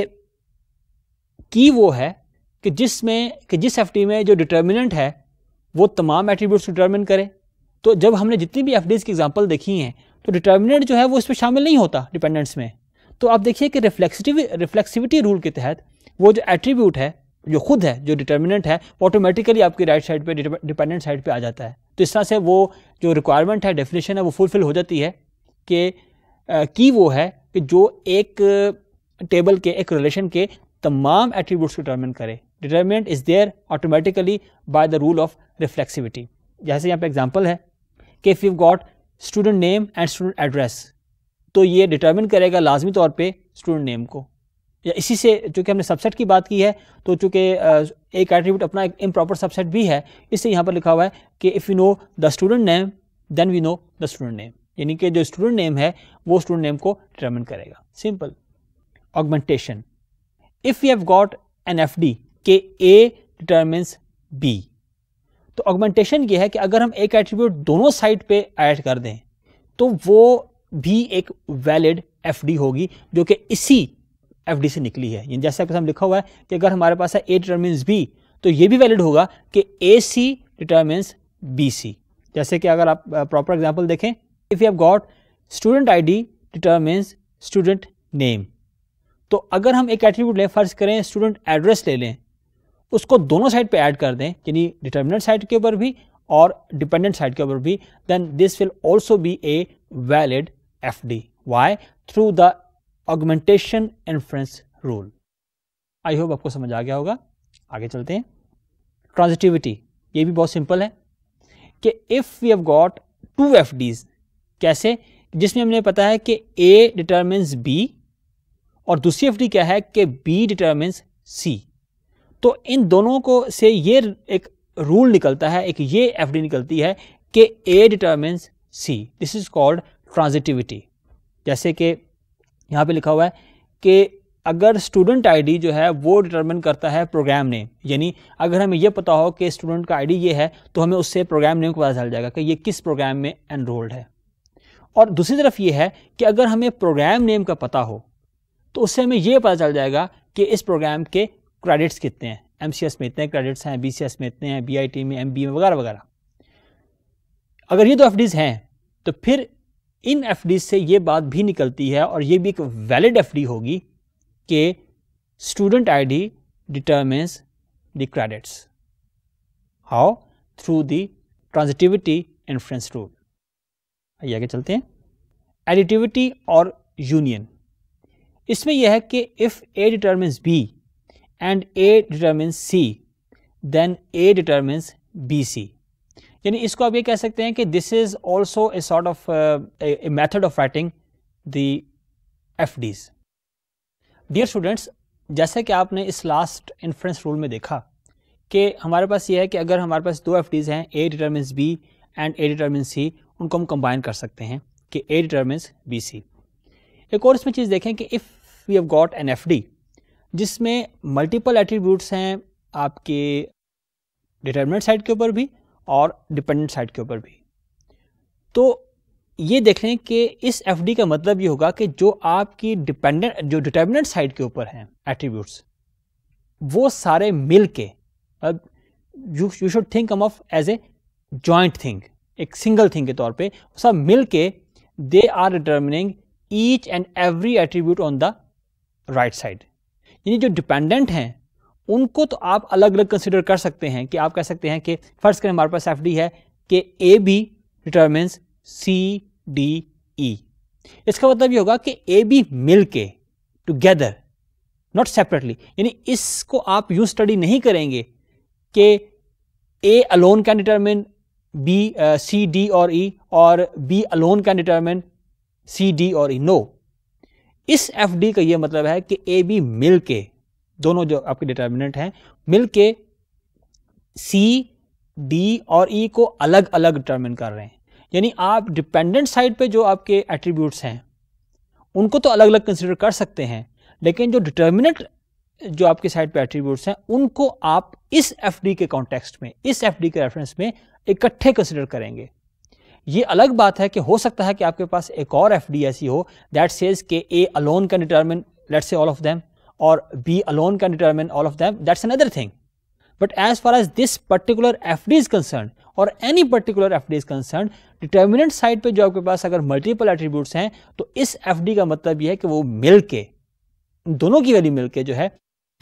की वो है कि जिसमें कि जिस एफ में जो डिटर्मिनेंट है वो तमाम एट्रीब्यूट्स को डिटर्मिन करे तो जब हमने जितनी भी एफ की एग्जाम्पल देखी हैं तो डिटर्मिनेंट जो है वो इस पर शामिल नहीं होता डिपेंडेंट्स में तो आप देखिए कि रिफ्लेक्सिटिव रिफ्लेक्सिविटी रूल के तहत वो जो एट्रीब्यूट है जो खुद है जो डिटर्मिनेंट है वो ऑटोमेटिकली आपकी राइट साइड पे डिपेंडेंट साइड पे आ जाता है तो इस तरह से वो जो रिक्वायरमेंट है डेफिनेशन है वो फुलफिल हो जाती है कि की वो है कि जो एक टेबल के एक रिलेशन के तमाम एट्रीब्यूट्स को डिटर्मिन करे determinant is there automatically by the rule of reflexivity जैसे यहाँ पे एग्जाम्पल है कि if you got student name and student address तो ये डिटर्मिन करेगा लाजमी तौर पर स्टूडेंट नेम को या इसी से चूँकि हमने सबसेट की बात की है तो चूँकि एक एट्रीब्यूट अपना एक इम्प्रॉपर सबसेट भी है इससे यहाँ पर लिखा हुआ है कि if you know the student name then we know the student name यानी कि जो स्टूडेंट नेम है वो स्टूडेंट नेम को डिटर्मिन करेगा simple augmentation if you have got an F D के ए डिटर्मिन्स बी तो ऑगमेंटेशन ये है कि अगर हम एक एट्रीब्यूट दोनों साइड पे ऐड कर दें तो वो भी एक वैलिड एफ होगी जो कि इसी एफ डी से निकली है जैसे आपके सामने लिखा हुआ है कि अगर हमारे पास है ए डिटर्मिन्स बी तो ये भी वैलिड होगा कि ए सी डिटर्मिन्स बी सी जैसे कि अगर आप प्रॉपर एग्जाम्पल देखें if you have got student ID determines student name तो अगर हम एक एट्रीब्यूट लें फर्ज करें स्टूडेंट एड्रेस ले लें उसको दोनों साइड पे ऐड कर दें यानी डिटर्मिनेंट साइड के ऊपर भी और डिपेंडेंट साइड के ऊपर भी then this will also be a valid FD Y through the augmentation inference rule I hope आपको समझ आ गया होगा आगे चलते हैं ट्रांजिटिविटी ये भी बहुत सिंपल है कि if we have got two F कैसे जिसमें हमने पता है कि ए डिटर्मिन्स बी और दूसरी एफ क्या है कि बी डिटर्मिन्स सी तो इन दोनों को से ये एक रूल निकलता है एक ये एफ निकलती है कि A determines C this is called transitivity जैसे कि यहाँ पे लिखा हुआ है कि अगर स्टूडेंट आईडी जो है वो डिटर्मिन करता है प्रोग्राम नेम यानी अगर हमें यह पता हो कि स्टूडेंट का आईडी ये है तो हमें उससे प्रोग्राम नेम को पता चल जाएगा कि ये किस प्रोग्राम में एनरोल्ड है और दूसरी तरफ ये है कि अगर हमें प्रोग्राम नेम का पता हो तो उससे हमें यह पता चल जाएगा कि इस प्रोग्राम के क्रेडिट्स कितने हैं एम में इतने क्रेडिट्स हैं बी में इतने हैं बी में एम में वगैरह वगैरह अगर ये दो एफ हैं तो फिर इन एफ से ये बात भी निकलती है और ये भी एक वैलिड एफ होगी कि student ID determines the credits how through the transitivity inference rule आइए आगे चलते हैं एडिटिविटी और यूनियन इसमें यह है कि if A determines B and A determines C then A determines B C यानी इसको आप ये कह सकते हैं कि this is also a sort of a method of writing the FDs dear students जैसे कि आपने इस लास्ट इन्फ्रेंस रूल में देखा कि हमारे पास ये है कि अगर हमारे पास दो एफ डीज हैं A determines B and A determines C उनको हम कंबाइन कर सकते हैं कि ए डिटर्मिन्स बी सी एक और इसमें चीज़ देखें कि if we have got an FD जिसमें मल्टीपल एट्रीब्यूट्स हैं आपके डिटर्मिनेंट साइड के ऊपर भी और डिपेंडेंट साइड के ऊपर भी तो ये देख लें कि इस एफ का मतलब ये होगा कि जो आपकी डिपेंडेंट जो डिटर्मिनेंट साइड के ऊपर हैं एट्रीब्यूट्स वो सारे मिल के you you should think come of as a joint thing एक सिंगल थिंग के तौर पे सब मिल के they are determining each and every attribute on the right side यानी जो डिपेंडेंट हैं उनको तो आप अलग अलग कंसिडर कर सकते हैं कि आप कह सकते हैं कि फर्स्ट करें हमारे पास एफ है कि A B determines C D E इसका मतलब ये होगा कि ए बी मिल के टूगेदर नॉट सेपरेटली यानी इसको आप यू स्टडी नहीं करेंगे कि A alone can determine B C D और ई e, और B alone can determine C D और ई e. नो इस एफ डी का यह मतलब है कि ए बी मिल के दोनों जो आपके डिटर्मिनेंट हैं मिलके सी डी और ई e को अलग अलग डिटर्मिन कर रहे हैं यानी आप डिपेंडेंट साइड पे जो आपके एट्रीब्यूट्स हैं उनको तो अलग अलग कंसिडर कर सकते हैं लेकिन जो डिटर्मिनेंट जो आपके साइड पे एट्रीब्यूट्स हैं उनको आप इस एफ के कॉन्टेक्स्ट में इस एफ के रेफरेंस में इकट्ठे कंसिडर करेंगे ये अलग बात है कि हो सकता है कि आपके पास एक और एफ ऐसी हो दैट सेज के A alone can determine let's say all of them or B alone can determine all of them, that's another thing. But as far as this particular FD is concerned और any particular FD is concern determinant side पे जो आपके पास अगर multiple attributes हैं तो इस F D का मतलब यह है कि वो मिल के दोनों की वैल्यू मिल के जो है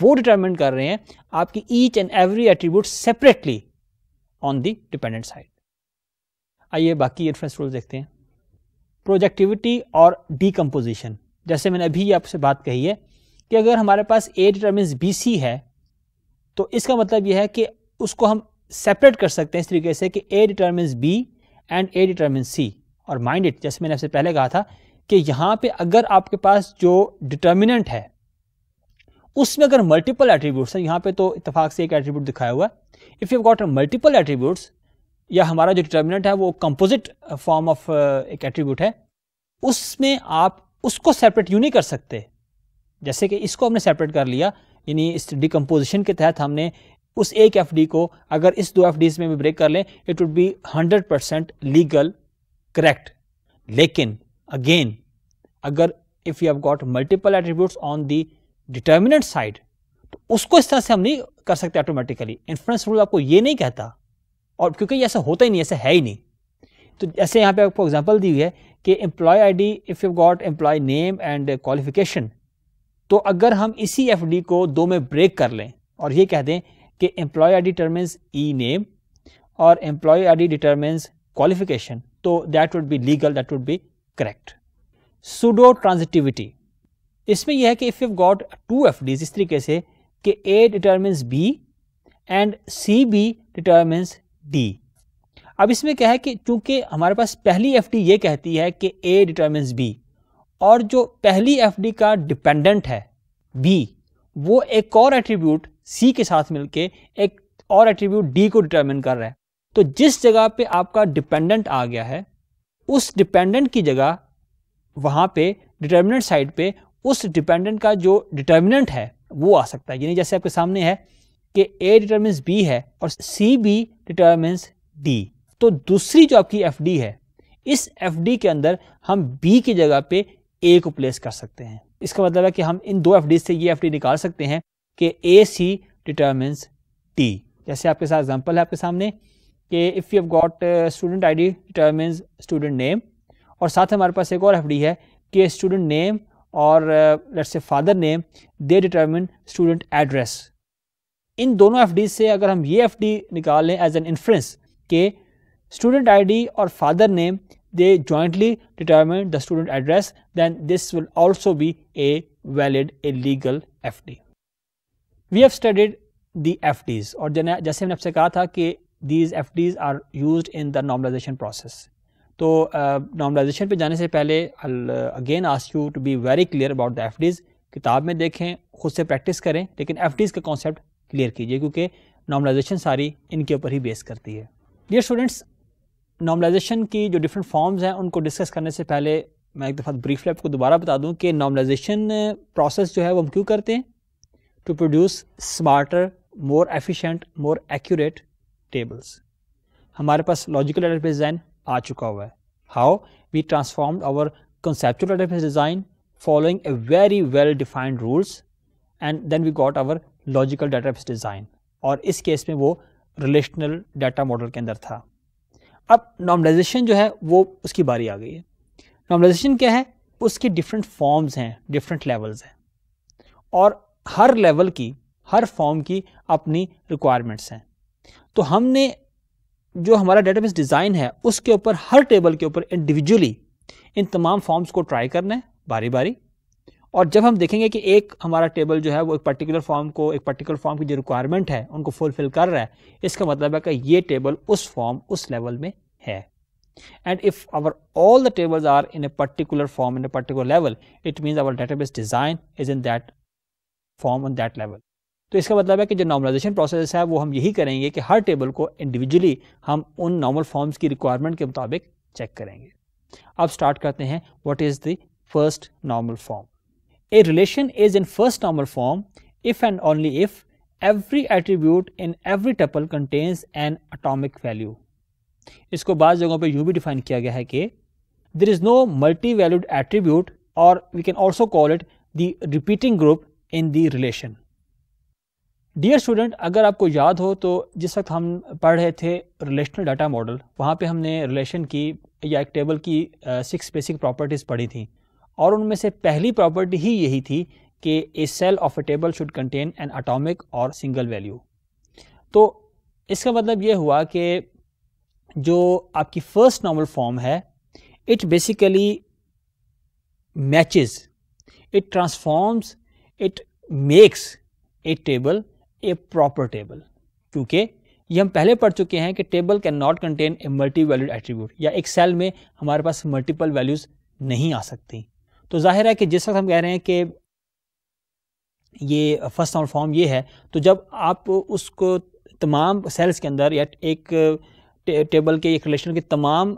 वो डिटर्मिनेंट कर रहे हैं आपकी each and every attribute separately on the dependent side आइए बाकी रेफरेंस रूल देखते हैं प्रोजेक्टिविटी और डीकम्पोजिशन जैसे मैंने अभी आपसे बात कही है कि अगर हमारे पास ए डिटर्मिन बी सी है तो इसका मतलब यह है कि उसको हम सेपरेट कर सकते हैं इस तरीके से कि A determines B and A determine C और माइंड इट जैसे मैंने आपसे पहले कहा था कि यहां पे अगर आपके पास जो डिटर्मिनेंट है उसमें अगर मल्टीपल एट्रीब्यूट्स हैं यहां पे तो इतफाक से एक एट्रीब्यूट दिखाया हुआ है if you got multiple attributes या हमारा जो डिटर्मिनेंट है वो कंपोजिट फॉर्म ऑफ एक एट्रीब्यूट है उसमें आप उसको सेपरेट यू नहीं कर सकते जैसे कि इसको हमने सेपरेट कर लिया यानी इस डिकम्पोजिशन के तहत हमने उस एक एफ को अगर इस दो एफ में भी ब्रेक कर लें it would be hundred percent legal correct लेकिन अगेन अगर if you have got multiple attributes on the determinant side तो उसको इस तरह से हम नहीं कर सकते ऑटोमेटिकली इन्फ्लुएंस रूल आपको ये नहीं कहता और क्योंकि ऐसा होता ही नहीं ऐसा है ही नहीं तो जैसे यहाँ पे आपको एग्जांपल दी हुई है कि employee ID if you got employee name and qualification तो अगर हम इसी एफ को दो में ब्रेक कर लें और ये कह दें कि employee ID determines E name और employee ID determines qualification तो that would be legal that would be correct pseudo transitivity इसमें यह है कि if you got two FDs इस तरीके से कि A determines B and C B determines D अब इसमें क्या है कि चूंकि हमारे पास पहली एफ डी ये कहती है कि ए डिटर्मेंस बी और जो पहली एफ का डिपेंडेंट है बी वो एक और एट्रीब्यूट सी के साथ मिलके एक और एट्रीब्यूट डी को डिटरमिन कर रहा है तो जिस जगह पे आपका डिपेंडेंट आ गया है उस डिपेंडेंट की जगह वहां पे डिटर्मिनेंट साइड पे उस डिपेंडेंट का जो डिटर्मिनेंट है वो आ सकता है यानी जैसे आपके सामने है कि ए डिटरमिन्स बी है और सी बी डिटरमिन्स डी तो दूसरी जो आपकी एफ है इस एफ के अंदर हम बी की जगह पे ए को प्लेस कर सकते हैं इसका मतलब है कि हम इन दो एफ से ये एफ निकाल सकते हैं कि ए सी डिटर्मिन्स टी जैसे आपके साथ एग्जाम्पल है आपके सामने कि if you have got student ID determines student name और साथ हमारे पास एक और एफ है कि स्टूडेंट नेम और let's say father name they determine student address इन दोनों एफ से अगर हम ये एफ निकाल लें एज एन इन्फ्रेंस के स्टूडेंट आईडी और father name they jointly determine the student address then this will also be a valid a legal FD. We have studied the FDs or jaise हमने aapse kaha tha ki these FDs are used in the normalization process. to normalization pe पे se pehle i'll again ask you to be very clear about the fds kitab mein dekhen khud se practice kare lekin fds ka concept clear kijiye kyunki normalization sari inke upar hi base karti hai dear students normalization की जो different forms हैं उनको discuss करने से पहले मैं एक दफ़ा ब्रीफली आपको दोबारा बता दूं कि नॉर्मलाइजेशन प्रोसेस जो है वो हम क्यों करते हैं to produce smarter more efficient more accurate tables हमारे पास लॉजिकल डेटाबेस डिज़ाइन आ चुका हुआ है how we transformed our conceptual database design following a very well defined rules and then we got our logical database design और इस case में वो रिलेशनल डाटा मॉडल के अंदर था अब नॉर्मलाइजेशन जो है वो उसकी बारी आ गई है नॉर्मलाइजेशन क्या है उसकी डिफरेंट फॉर्म्स हैं डिफरेंट लेवल्स हैं और हर लेवल की हर फॉर्म की अपनी रिक्वायरमेंट्स हैं तो हमने जो हमारा डेटाबेस डिज़ाइन है उसके ऊपर हर टेबल के ऊपर इंडिविजुअली इन तमाम फॉर्म्स को ट्राई करना है बारी बारी और जब हम देखेंगे कि एक हमारा टेबल जो है वो एक पर्टिकुलर फॉर्म को एक पर्टिकुलर फॉर्म की जो रिक्वायरमेंट है उनको फुलफिल कर रहा है इसका मतलब है कि ये टेबल उस फॉर्म उस लेवल में है if our all the the are in a particular form in a particular level it mean means data database design is in that form on that level तो इसका मतलब है कि जो नॉर्मलाइजेशन प्रोसेस है वो हम यही करेंगे कि हर टेबल को इंडिविजुअली हम उन नॉर्मल फॉर्म्स की रिक्वायरमेंट के मुताबिक चेक करेंगे अब स्टार्ट करते हैं what is the first normal form A relation is in first normal form if and only if every attribute in every tuple contains an atomic value. इसको बाद जगहों पे यूं भी डिफाइन किया गया है कि there is no multi-valued attribute or we can also call it the repeating group in the relation. Dear student अगर आपको याद हो तो जिस वक्त हम पढ़ रहे थे रिलेशनल डाटा मॉडल वहाँ पे हमने रिलेशन की या एक टेबल की सिक्स बेसिक प्रॉपर्टीज़ पढ़ी थी और उनमें से पहली प्रॉपर्टी ही यही थी कि a cell of a table should contain an atomic और सिंगल वैल्यू तो इसका मतलब यह हुआ कि जो आपकी फर्स्ट नॉर्मल फॉर्म है it basically matches it transforms it makes a table a proper table क्योंकि ये हम पहले पढ़ चुके हैं कि table can not contain a multi valued attribute या एक सेल में हमारे पास मल्टीपल वैल्यूज़ नहीं आ सकती तो जाहिर है कि जिस वक्त हम कह रहे हैं कि ये फर्स्ट नॉर्मल फॉर्म ये है तो जब आप उसको तमाम सेल्स के अंदर या एक टेबल के एक रिलेशन के तमाम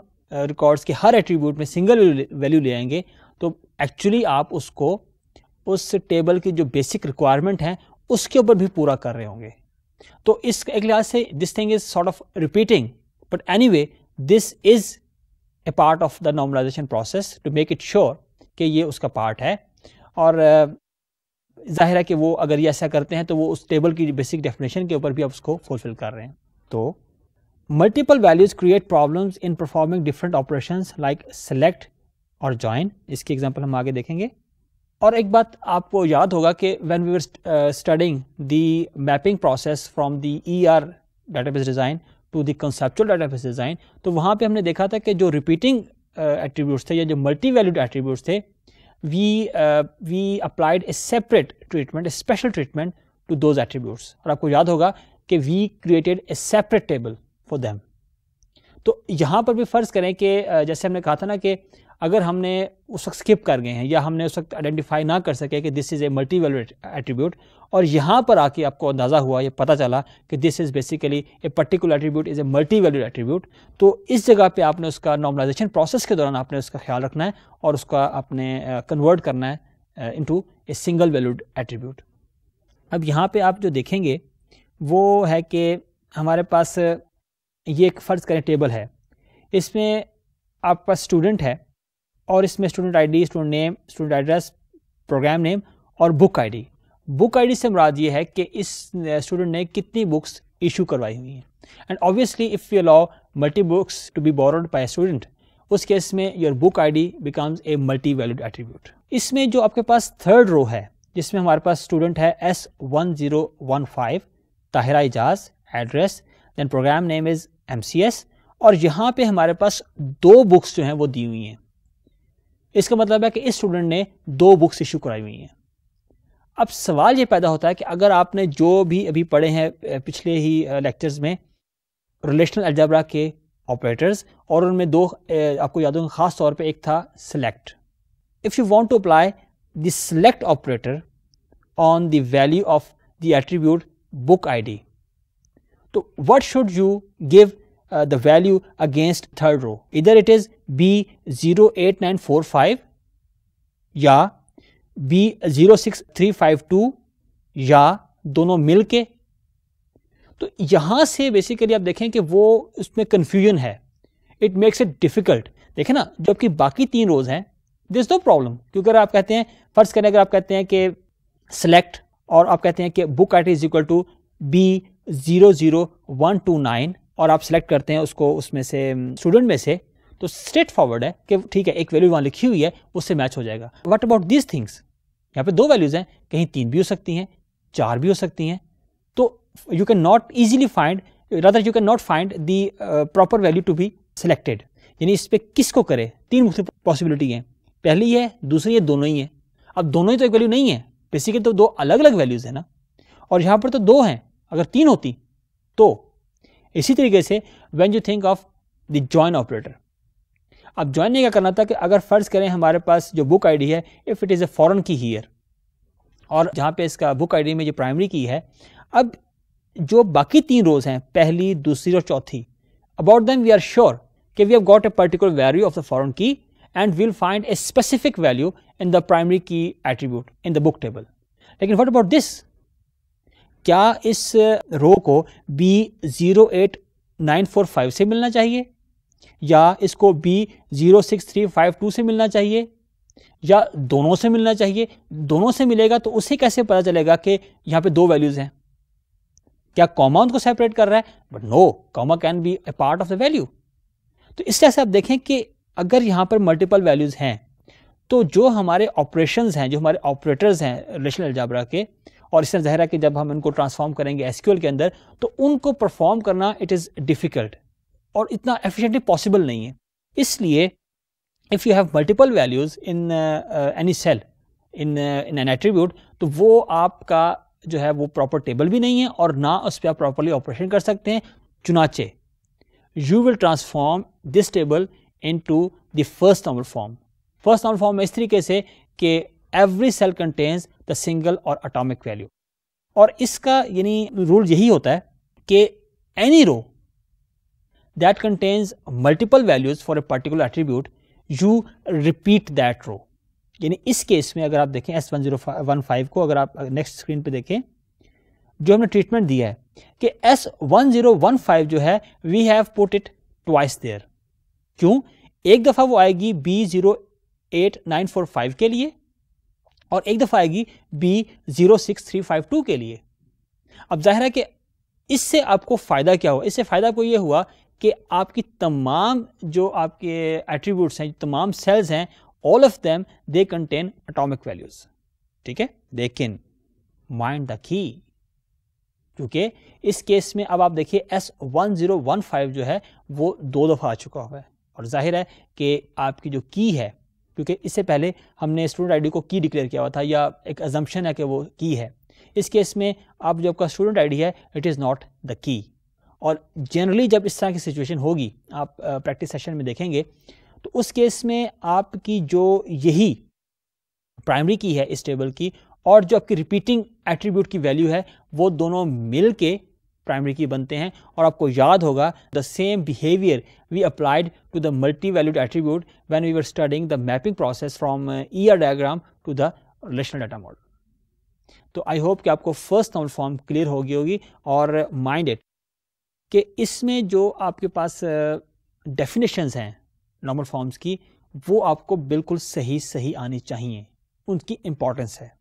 रिकॉर्ड्स के हर एट्रीब्यूट में सिंगल वैल्यू ले आएंगे तो एक्चुअली आप उसको उस टेबल की जो बेसिक रिक्वायरमेंट है उसके ऊपर भी पूरा कर रहे होंगे तो इस एक लिहाज से this thing is sort of repeating but any way this is a part of the normalisation process to make it sure कि ये उसका पार्ट है और ज़ाहिर है कि वो अगर ये ऐसा करते हैं तो वो उस टेबल की बेसिक डेफिनेशन के ऊपर भी आप उसको फुलफिल कर रहे हैं तो multiple values create problems in performing different operation like select और ज्वाइन इसकी एग्जाम्पल हम आगे देखेंगे और एक बात आपको याद होगा कि when we were studying the mapping process from the database design to the conceptual database design तो वहाँ पे हमने देखा था कि जो रिपीटिंग एट्रीब्यूट्स uh, थे या जो मल्टी वैल्यूड एट्रीब्यूट्स थे we we applied a separate treatment a special treatment to those attributes और आपको याद होगा कि we created a separate table for them तो यहाँ पर भी फ़र्ज़ करें कि uh, जैसे हमने कहा था ना कि अगर हमने उस वक्त स्किप कर गए हैं या हमने उस वक्त आइडेंटिफाई ना कर सके कि this is a multi value attribute और यहाँ पर आके आपको अंदाज़ा हुआ या पता चला कि this is basically a particular attribute is a multi valued attribute तो इस जगह पे आपने उसका नॉर्मलाइजेशन प्रोसेस के दौरान आपने उसका ख्याल रखना है और उसका आपने कन्वर्ट करना है into a single valued attribute अब यहाँ पर आप जो देखेंगे वो है कि हमारे पास ये एक फ़र्ज़ करें टेबल है इसमें आपका स्टूडेंट है और इसमें student ID student name student address programme name और बुक आईडी बुक आईडी से मुराद ये है कि इस स्टूडेंट ने कितनी बुक्स इशू करवाई हुई हैं and obviously if you allow multi books to be borrowed by student उस केस में your book ID becomes a multi valued attribute इसमें जो आपके पास थर्ड रो है जिसमें हमारे पास स्टूडेंट है S one zero one five Tahira Ejaz address then programme name is M और यहाँ पे हमारे पास दो बुक्स जो हैं वो दी हुई हैं इसका मतलब है कि इस स्टूडेंट ने दो बुक्स इशू कराई हुई हैं अब सवाल ये पैदा होता है कि अगर आपने जो भी अभी पढ़े हैं पिछले ही लेक्चर्स में रिलेशनल अल्जबरा के ऑपरेटर्स और उनमें दो आपको याद होंगे ख़ास तौर पे एक था select if you want to apply the select operator on the value of the attribute book ID तो what should you give the value against third row इधर it is B zero eight nine four five या B zero six three five two या दोनों मिल के तो यहां से basically आप देखें कि वो उसमें कन्फ्यूजन है इट मेक्स इट डिफ़िकल्ट देखें ना जबकि बाकी तीन रोज़ हैं दिस नो प्रॉब्लम क्योंकि अगर आप कहते हैं फर्स्ट करें अगर आप कहते हैं कि सेलेक्ट और आप कहते हैं कि book ID is equal to B zero zero one two nine और आप सेलेक्ट करते हैं उसको उसमें से स्टूडेंट में से तो स्ट्रेट फॉरवर्ड है कि ठीक है एक वैल्यू वहाँ लिखी हुई है उससे मैच हो जाएगा वट अबाउट दीज थिंग्स यहाँ पे दो वैल्यूज़ हैं कहीं तीन भी हो सकती हैं चार भी हो सकती हैं तो you can not easily find rather you can not find the proper value to be selected यानी इस पर किसको करें तीन मुख्य पॉसिबिलिटी हैं पहली है दूसरी है दोनों ही है अब दोनों ही तो एक वैल्यू नहीं है बेसिकली तो दो अलग अलग वैल्यूज़ है ना और यहाँ पर तो दो हैं अगर तीन होती तो इसी तरीके से when you think of the join operator अब ज्वाइन नहीं करना था कि अगर फ़र्ज़ करें हमारे पास जो बुक आईडी है if it is a foreign key here और जहाँ पे इसका बुक आईडी में जो प्राइमरी की है अब जो बाकी तीन रोज़ हैं पहली दूसरी और चौथी about them we are sure कि we have got a particular value of the foreign key and we'll find a specific value in the primary key attribute in the book table लेकिन वट अबाउट दिस क्या इस row को B zero eight nine four five से मिलना चाहिए या इसको B zero six three five two से मिलना चाहिए या दोनों से मिलना चाहिए दोनों से मिलेगा तो उसे कैसे पता चलेगा कि यहां पे दो वैल्यूज़ हैं क्या कॉमा उनको सेपरेट कर रहा है but no comma can be a part of the value तो इस तरह से आप देखें कि अगर यहां पर मल्टीपल वैल्यूज़ हैं तो जो हमारे ऑपरेशन हैं जो हमारे ऑपरेटर्स हैं रिलेशनल अल्जाबरा के और इससे जहरा कि जब हम इनको ट्रांसफॉर्म करेंगे एसक्यूएल के अंदर तो उनको परफॉर्म करना इट इज़ डिफ़िकल्ट और इतना एफिशिएंटली पॉसिबल नहीं है इसलिए if you have multiple values in any cell in in an attribute तो वो आपका जो है वो प्रॉपर टेबल भी नहीं है और ना उस पर आप प्रॉपरली ऑपरेशन कर सकते हैं चुनाचे you will transform this table into the first normal form first normal form इस तरीके से कि every cell contains the single और अटोमिक वैल्यू और इसका यानी रूल यही होता है कि any row that contains multiple values for a particular attribute, you repeat that row. यानी इस केस में अगर आप देखें S one zero one five को अगर आप नेक्स्ट स्क्रीन पे देखें जो हमने ट्रीटमेंट दिया है कि S one zero one five जो है we have put it twice there क्यों एक दफ़ा वो आएगी B zero eight nine four five के लिए और एक दफ़ा आएगी B zero six three five two के लिए अब जाहिर है कि इससे आपको फ़ायदा क्या हुआ इससे फ़ायदा आपको ये हुआ कि आपकी तमाम जो आपके एट्रीब्यूट्स हैं तमाम सेल्स हैं all of them they contain atomic values ठीक है लेकिन माइंड द की क्योंकि इस केस में अब आप देखिए S one zero one five जो है वो दो दफ़ा आ चुका हुआ है और जाहिर है कि आपकी जो की है क्योंकि इससे पहले हमने स्टूडेंट आईडी को की डिक्लेयर किया हुआ था या एक एजम्पन है कि वो की है इस केस में आप जो आपका स्टूडेंट आईडी है it is not the key और जनरली जब इस तरह की सिचुएशन होगी आप प्रैक्टिस सेशन में देखेंगे तो उस केस में आपकी जो यही प्राइमरी की है इस टेबल की और जो आपकी रिपीटिंग एट्रीब्यूट की वैल्यू है वो दोनों मिल प्राइमरी की बनते हैं और आपको याद होगा the same behaviour we applied to the multi valued attribute when we are studying the mapping process from ER diagram to the relational data model तो आई होप कि आपको फर्स्ट नाउन फॉर्म क्लियर होगी होगी और mind it कि इसमें जो आपके पास डेफिनेशन हैं नॉर्मल फॉर्म्स की वो आपको बिल्कुल सही सही आनी चाहिए उनकी इम्पॉर्टेंस है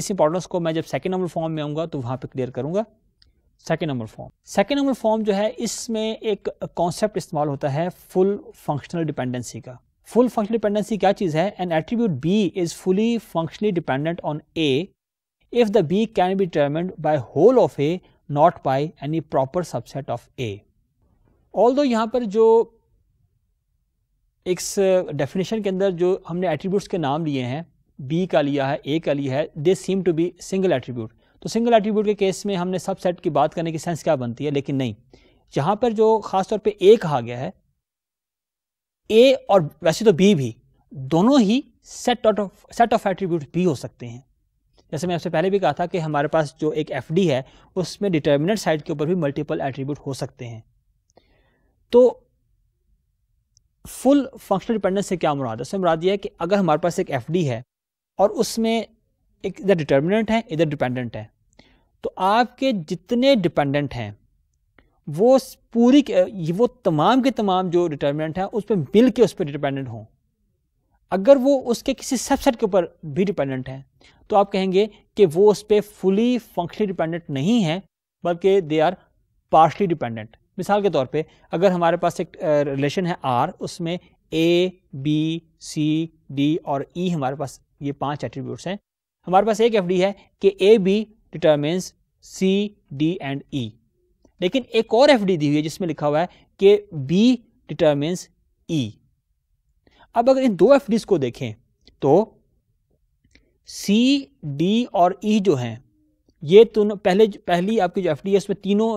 इस इंपॉर्टेंस को मैं जब सेकेंड नंबर फॉर्म में आऊँगा तो वहाँ पर क्लियर करूँगा second number form second number form जो है इसमें एक कॉन्सेप्ट इस्तेमाल होता है फुल फंक्शनल डिपेंडेंसी का फुल फंक्शनल डिपेंडेंसी क्या चीज़ है an attribute B is fully functionally dependent on A if the B can be determined by whole of A not by any proper subset of A although यहाँ पर जो इस definition uh, के अंदर जो हमने एट्रीब्यूट्स के नाम लिए हैं बी का लिया है ए का लिया है they seem to be single attribute तो सिंगल एट्रीब्यूट के केस में हमने सबसेट की बात करने की सेंस क्या बनती है लेकिन नहीं यहाँ पर जो खास तौर पे ए कहा गया है ए और वैसे तो बी भी दोनों ही set of set of attribute भी हो सकते हैं जैसे मैं आपसे पहले भी कहा था कि हमारे पास जो एक एफ है उसमें डिटर्मिनेंट साइड के ऊपर भी मल्टीपल एट्रीब्यूट हो सकते हैं तो फुल फंक्शनल डिपेंडेंस से क्या मुराद है उसमें मुराद यह है कि अगर हमारे पास एक एफ है और उसमें एक इधर डिटर्मिनेंट है इधर डिपेंडेंट है तो आपके जितने डिपेंडेंट हैं वो पूरी वो तमाम के तमाम जो डिटर्मिनेंट हैं उस पर मिल के उस पर डिपेंडेंट हों अगर वो उसके किसी सबसेट के ऊपर भी डिपेंडेंट है तो आप कहेंगे कि वो उस पर फुली फंक्शनली डिपेंडेंट नहीं है बल्कि दे आर पार्शली डिपेंडेंट मिसाल के तौर पे अगर हमारे पास एक रिलेशन है आर उसमें ए बी सी डी और ई e हमारे पास ये पांच एट्रीब्यूट्स हैं हमारे पास एक एफ है कि A B determines C D and E लेकिन एक और एफ डी दी हुई है जिसमें लिखा हुआ है कि बी डिटर्मिन्स ई अब अगर इन दो एफ को देखें तो सी डी और ई e जो हैं ये तुन, पहले पहली आपकी जो एफ डी है उसमें तीनों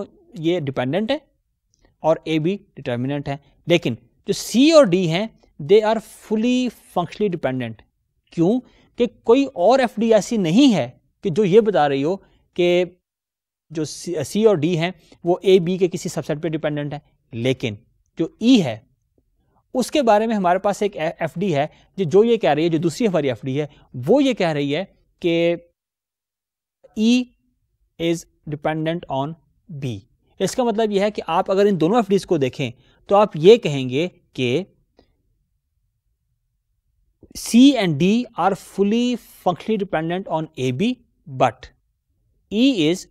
ये डिपेंडेंट है और ए भी डिटर्मिनेंट है लेकिन जो सी और डी हैं they are fully functionally dependent क्यों कि कोई और एफ डी ऐसी नहीं है कि जो ये बता रही हो कि जो सी और डी हैं वो ए बी के किसी सबसेट पे डिपेंडेंट है लेकिन जो ई e है उसके बारे में हमारे पास एक एफ है जो जो ये कह रही है जो दूसरी हमारी एफ है वो ये कह रही है कि E is dependent on B इसका मतलब यह है कि आप अगर इन दोनों एफ को देखें तो आप ये कहेंगे कि C and D are fully functionally dependent on A B but E is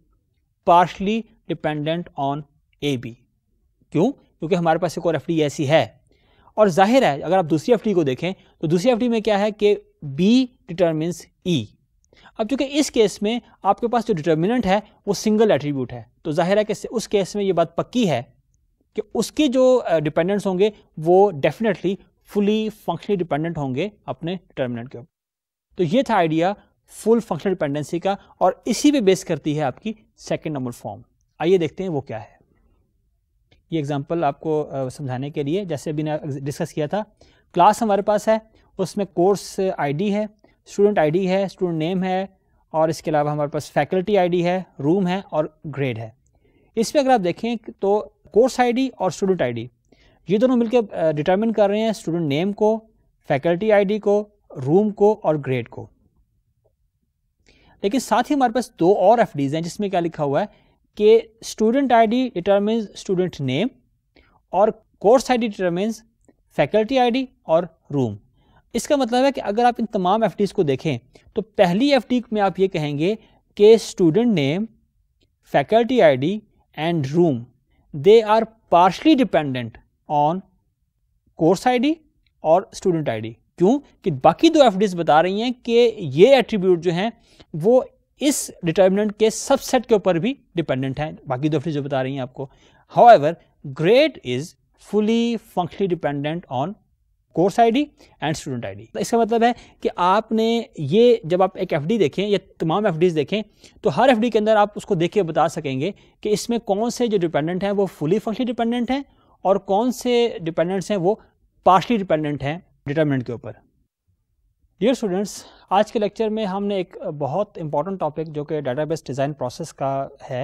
partially dependent on A B क्यों क्योंकि हमारे पास एक और एफ ऐसी है और जाहिर है अगर आप दूसरी एफ को देखें तो दूसरी एफ में क्या है कि बी डिटर्मिन्स ई अब चूंकि इस केस में आपके पास जो डिटर्मिनेंट है वो सिंगल एट्रीब्यूट है तो जाहिर है कि उस केस में ये बात पक्की है कि उसके जो डिपेंडेंट्स होंगे वो डेफिनेटली फुली फंक्शनली डिपेंडेंट होंगे अपने डिटर्मिनेंट के ऊपर तो ये था आइडिया फुल फंक्शनल डिपेंडेंसी का और इसी पे बेस करती है आपकी सेकेंड नंबर फॉर्म आइए देखते हैं वो क्या है ये एग्ज़ाम्पल आपको समझाने के लिए जैसे अभी ने डिस्कस किया था क्लास हमारे पास है उसमें कोर्स आईडी है स्टूडेंट आईडी है स्टूडेंट नेम है और इसके अलावा हमारे पास फैकल्टी आईडी है रूम है और ग्रेड है इस पर अगर आप देखें तो कोर्स आईडी और स्टूडेंट आईडी ये दोनों मिलकर डिटर्मिन कर रहे हैं स्टूडेंट नेम को फैकल्टी आईडी को रूम को और ग्रेड को लेकिन साथ ही हमारे पास दो और एफ हैं जिसमें क्या लिखा हुआ है कि student ID determines student name और course ID determines faculty ID और रूम इसका मतलब है कि अगर आप इन तमाम एफ को देखें तो पहली एफ में आप ये कहेंगे कि student name faculty ID and room they are partially dependent on course ID और स्टूडेंट आईडी क्यों कि बाकी दो एफ बता रही हैं कि ये एट्रीब्यूट जो हैं वो इस डिटर्मिनेंट के सबसेट के ऊपर भी डिपेंडेंट है बाकी दो फ्रीज जो बता रही हैं आपको however grade is fully functionally dependent on course ID and student ID इसका मतलब है कि आपने ये जब आप एक एफडी देखें या तमाम एफडीज देखें तो हर एफडी के अंदर आप उसको देख के बता सकेंगे कि इसमें कौन से जो डिपेंडेंट हैं वो फुली फंक्शनली डिपेंडेंट हैं और कौन से डिपेंडेंट्स हैं वो पार्शली डिपेंडेंट हैं डिटर्मिनेंट के ऊपर डियर स्टूडेंट्स आज के लेक्चर में हमने एक बहुत इंपॉर्टेंट टॉपिक जो कि डेटाबेस डिज़ाइन प्रोसेस का है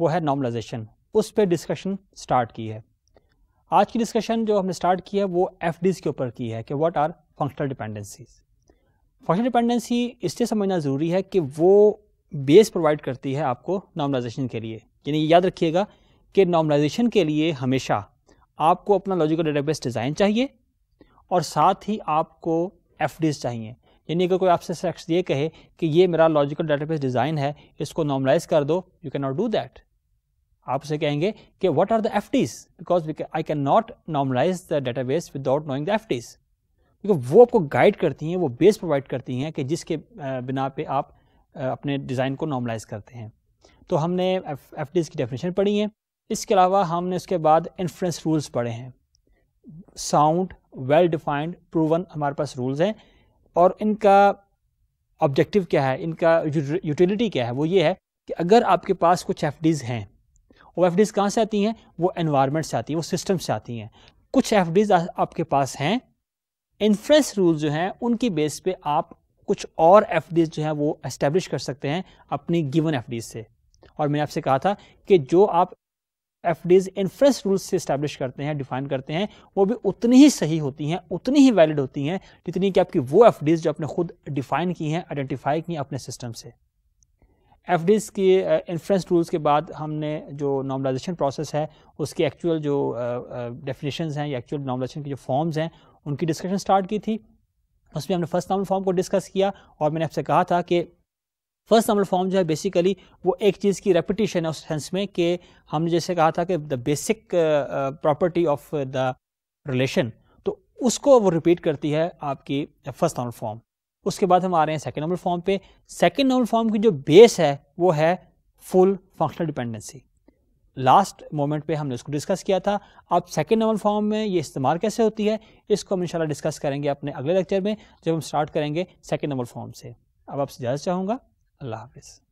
वो है नॉर्मलाइजेशन उस पर डिस्कशन स्टार्ट की है आज की डिस्कशन जो हमने स्टार्ट की है वो एफ के ऊपर की है कि what are functional dependencies functional dependency इसलिए समझना ज़रूरी है कि वो बेस प्रोवाइड करती है आपको नॉर्मलाइजेशन के लिए यानी याद रखिएगा कि नॉर्मलाइजेशन के लिए हमेशा आपको अपना लॉजिकल डाटा डिज़ाइन चाहिए और साथ ही आपको एफ चाहिए यानी अगर कोई आपसे शख्स ये कहे कि ये मेरा लॉजिकल डाटाबेस डिज़ाइन है इसको नॉर्मलाइज कर दो you can not do that आप उसे कहेंगे कि what are the F Ds because I can not normalise the database without knowing the F Ds क्योंकि वो आपको गाइड करती हैं वो बेस प्रोवाइड करती हैं कि जिसके बिना पे आप अपने डिज़ाइन को नॉर्मलाइज करते हैं तो हमने एफ की डेफिनेशन पढ़ी है इसके अलावा हमने उसके बाद इन्फ्रेंस रूल्स पढ़े हैं साउंड वेल डिफाइंड प्रूवन हमारे पास रूल्स हैं और इनका ऑब्जेक्टिव क्या है इनका यूटिलिटी क्या है वो ये है कि अगर आपके पास कुछ एफ हैं वो एफ कहाँ से आती हैं वो एनवायरनमेंट से आती हैं वो सिस्टम से आती हैं कुछ एफ आपके पास हैं इन्फ्रेंस रूल जो हैं उनकी बेस पे आप कुछ और एफ जो हैं वो इस्टेब्लिश कर सकते हैं अपनी गिवन एफ से और मैंने आपसे कहा था कि जो आप एफ डीज इन्फ्रेंस रूल से स्टैब्लिश करते हैं डिफाइन करते हैं वो भी उतनी ही सही होती हैं उतनी ही वैलिड होती हैं जितनी कि आपकी वो एफ डीज जो आपने खुद डिफाइन की हैं आइडेंटिफाई की अपने सिस्टम से एफ डीज की इन्फ्रेंस रूल्स के बाद हमने जो नॉर्मलाइजेशन प्रोसेस है उसके एक्चुअल जो डेफिनेशन हैं या एक्चुअल नॉर्मलाइजेशन की जो फॉर्म्स हैं उनकी डिस्कशन स्टार्ट की थी उसमें हमने फर्स्ट नॉर्मल फॉर्म को डिस्कस किया और मैंने आपसे कहा था कि फर्स्ट नंबर फॉर्म जो है बेसिकली वो एक चीज़ की रेपिटेशन है उस सेंस में कि हमने जैसे कहा था कि the basic property of the relation तो उसको वो रिपीट करती है आपकी फर्स्ट नॉर्मल फॉर्म उसके बाद हम आ रहे हैं सेकेंड नॉर्मल फॉर्म पे सेकेंड नॉर्मल फॉर्म की जो बेस है वो है full functional dependency last moment पे हमने उसको डिस्कस किया था अब सेकेंड नॉर्मल फॉर्म में ये इस्तेमाल कैसे होती है इसको हम इंशाल्लाह डिस्कस करेंगे अपने अगले लेक्चर में जब हम स्टार्ट करेंगे सेकेंड नॉर्मल फॉर्म से अब आपसे ज्यादा चाहूँगा अल्लाह हाफिज़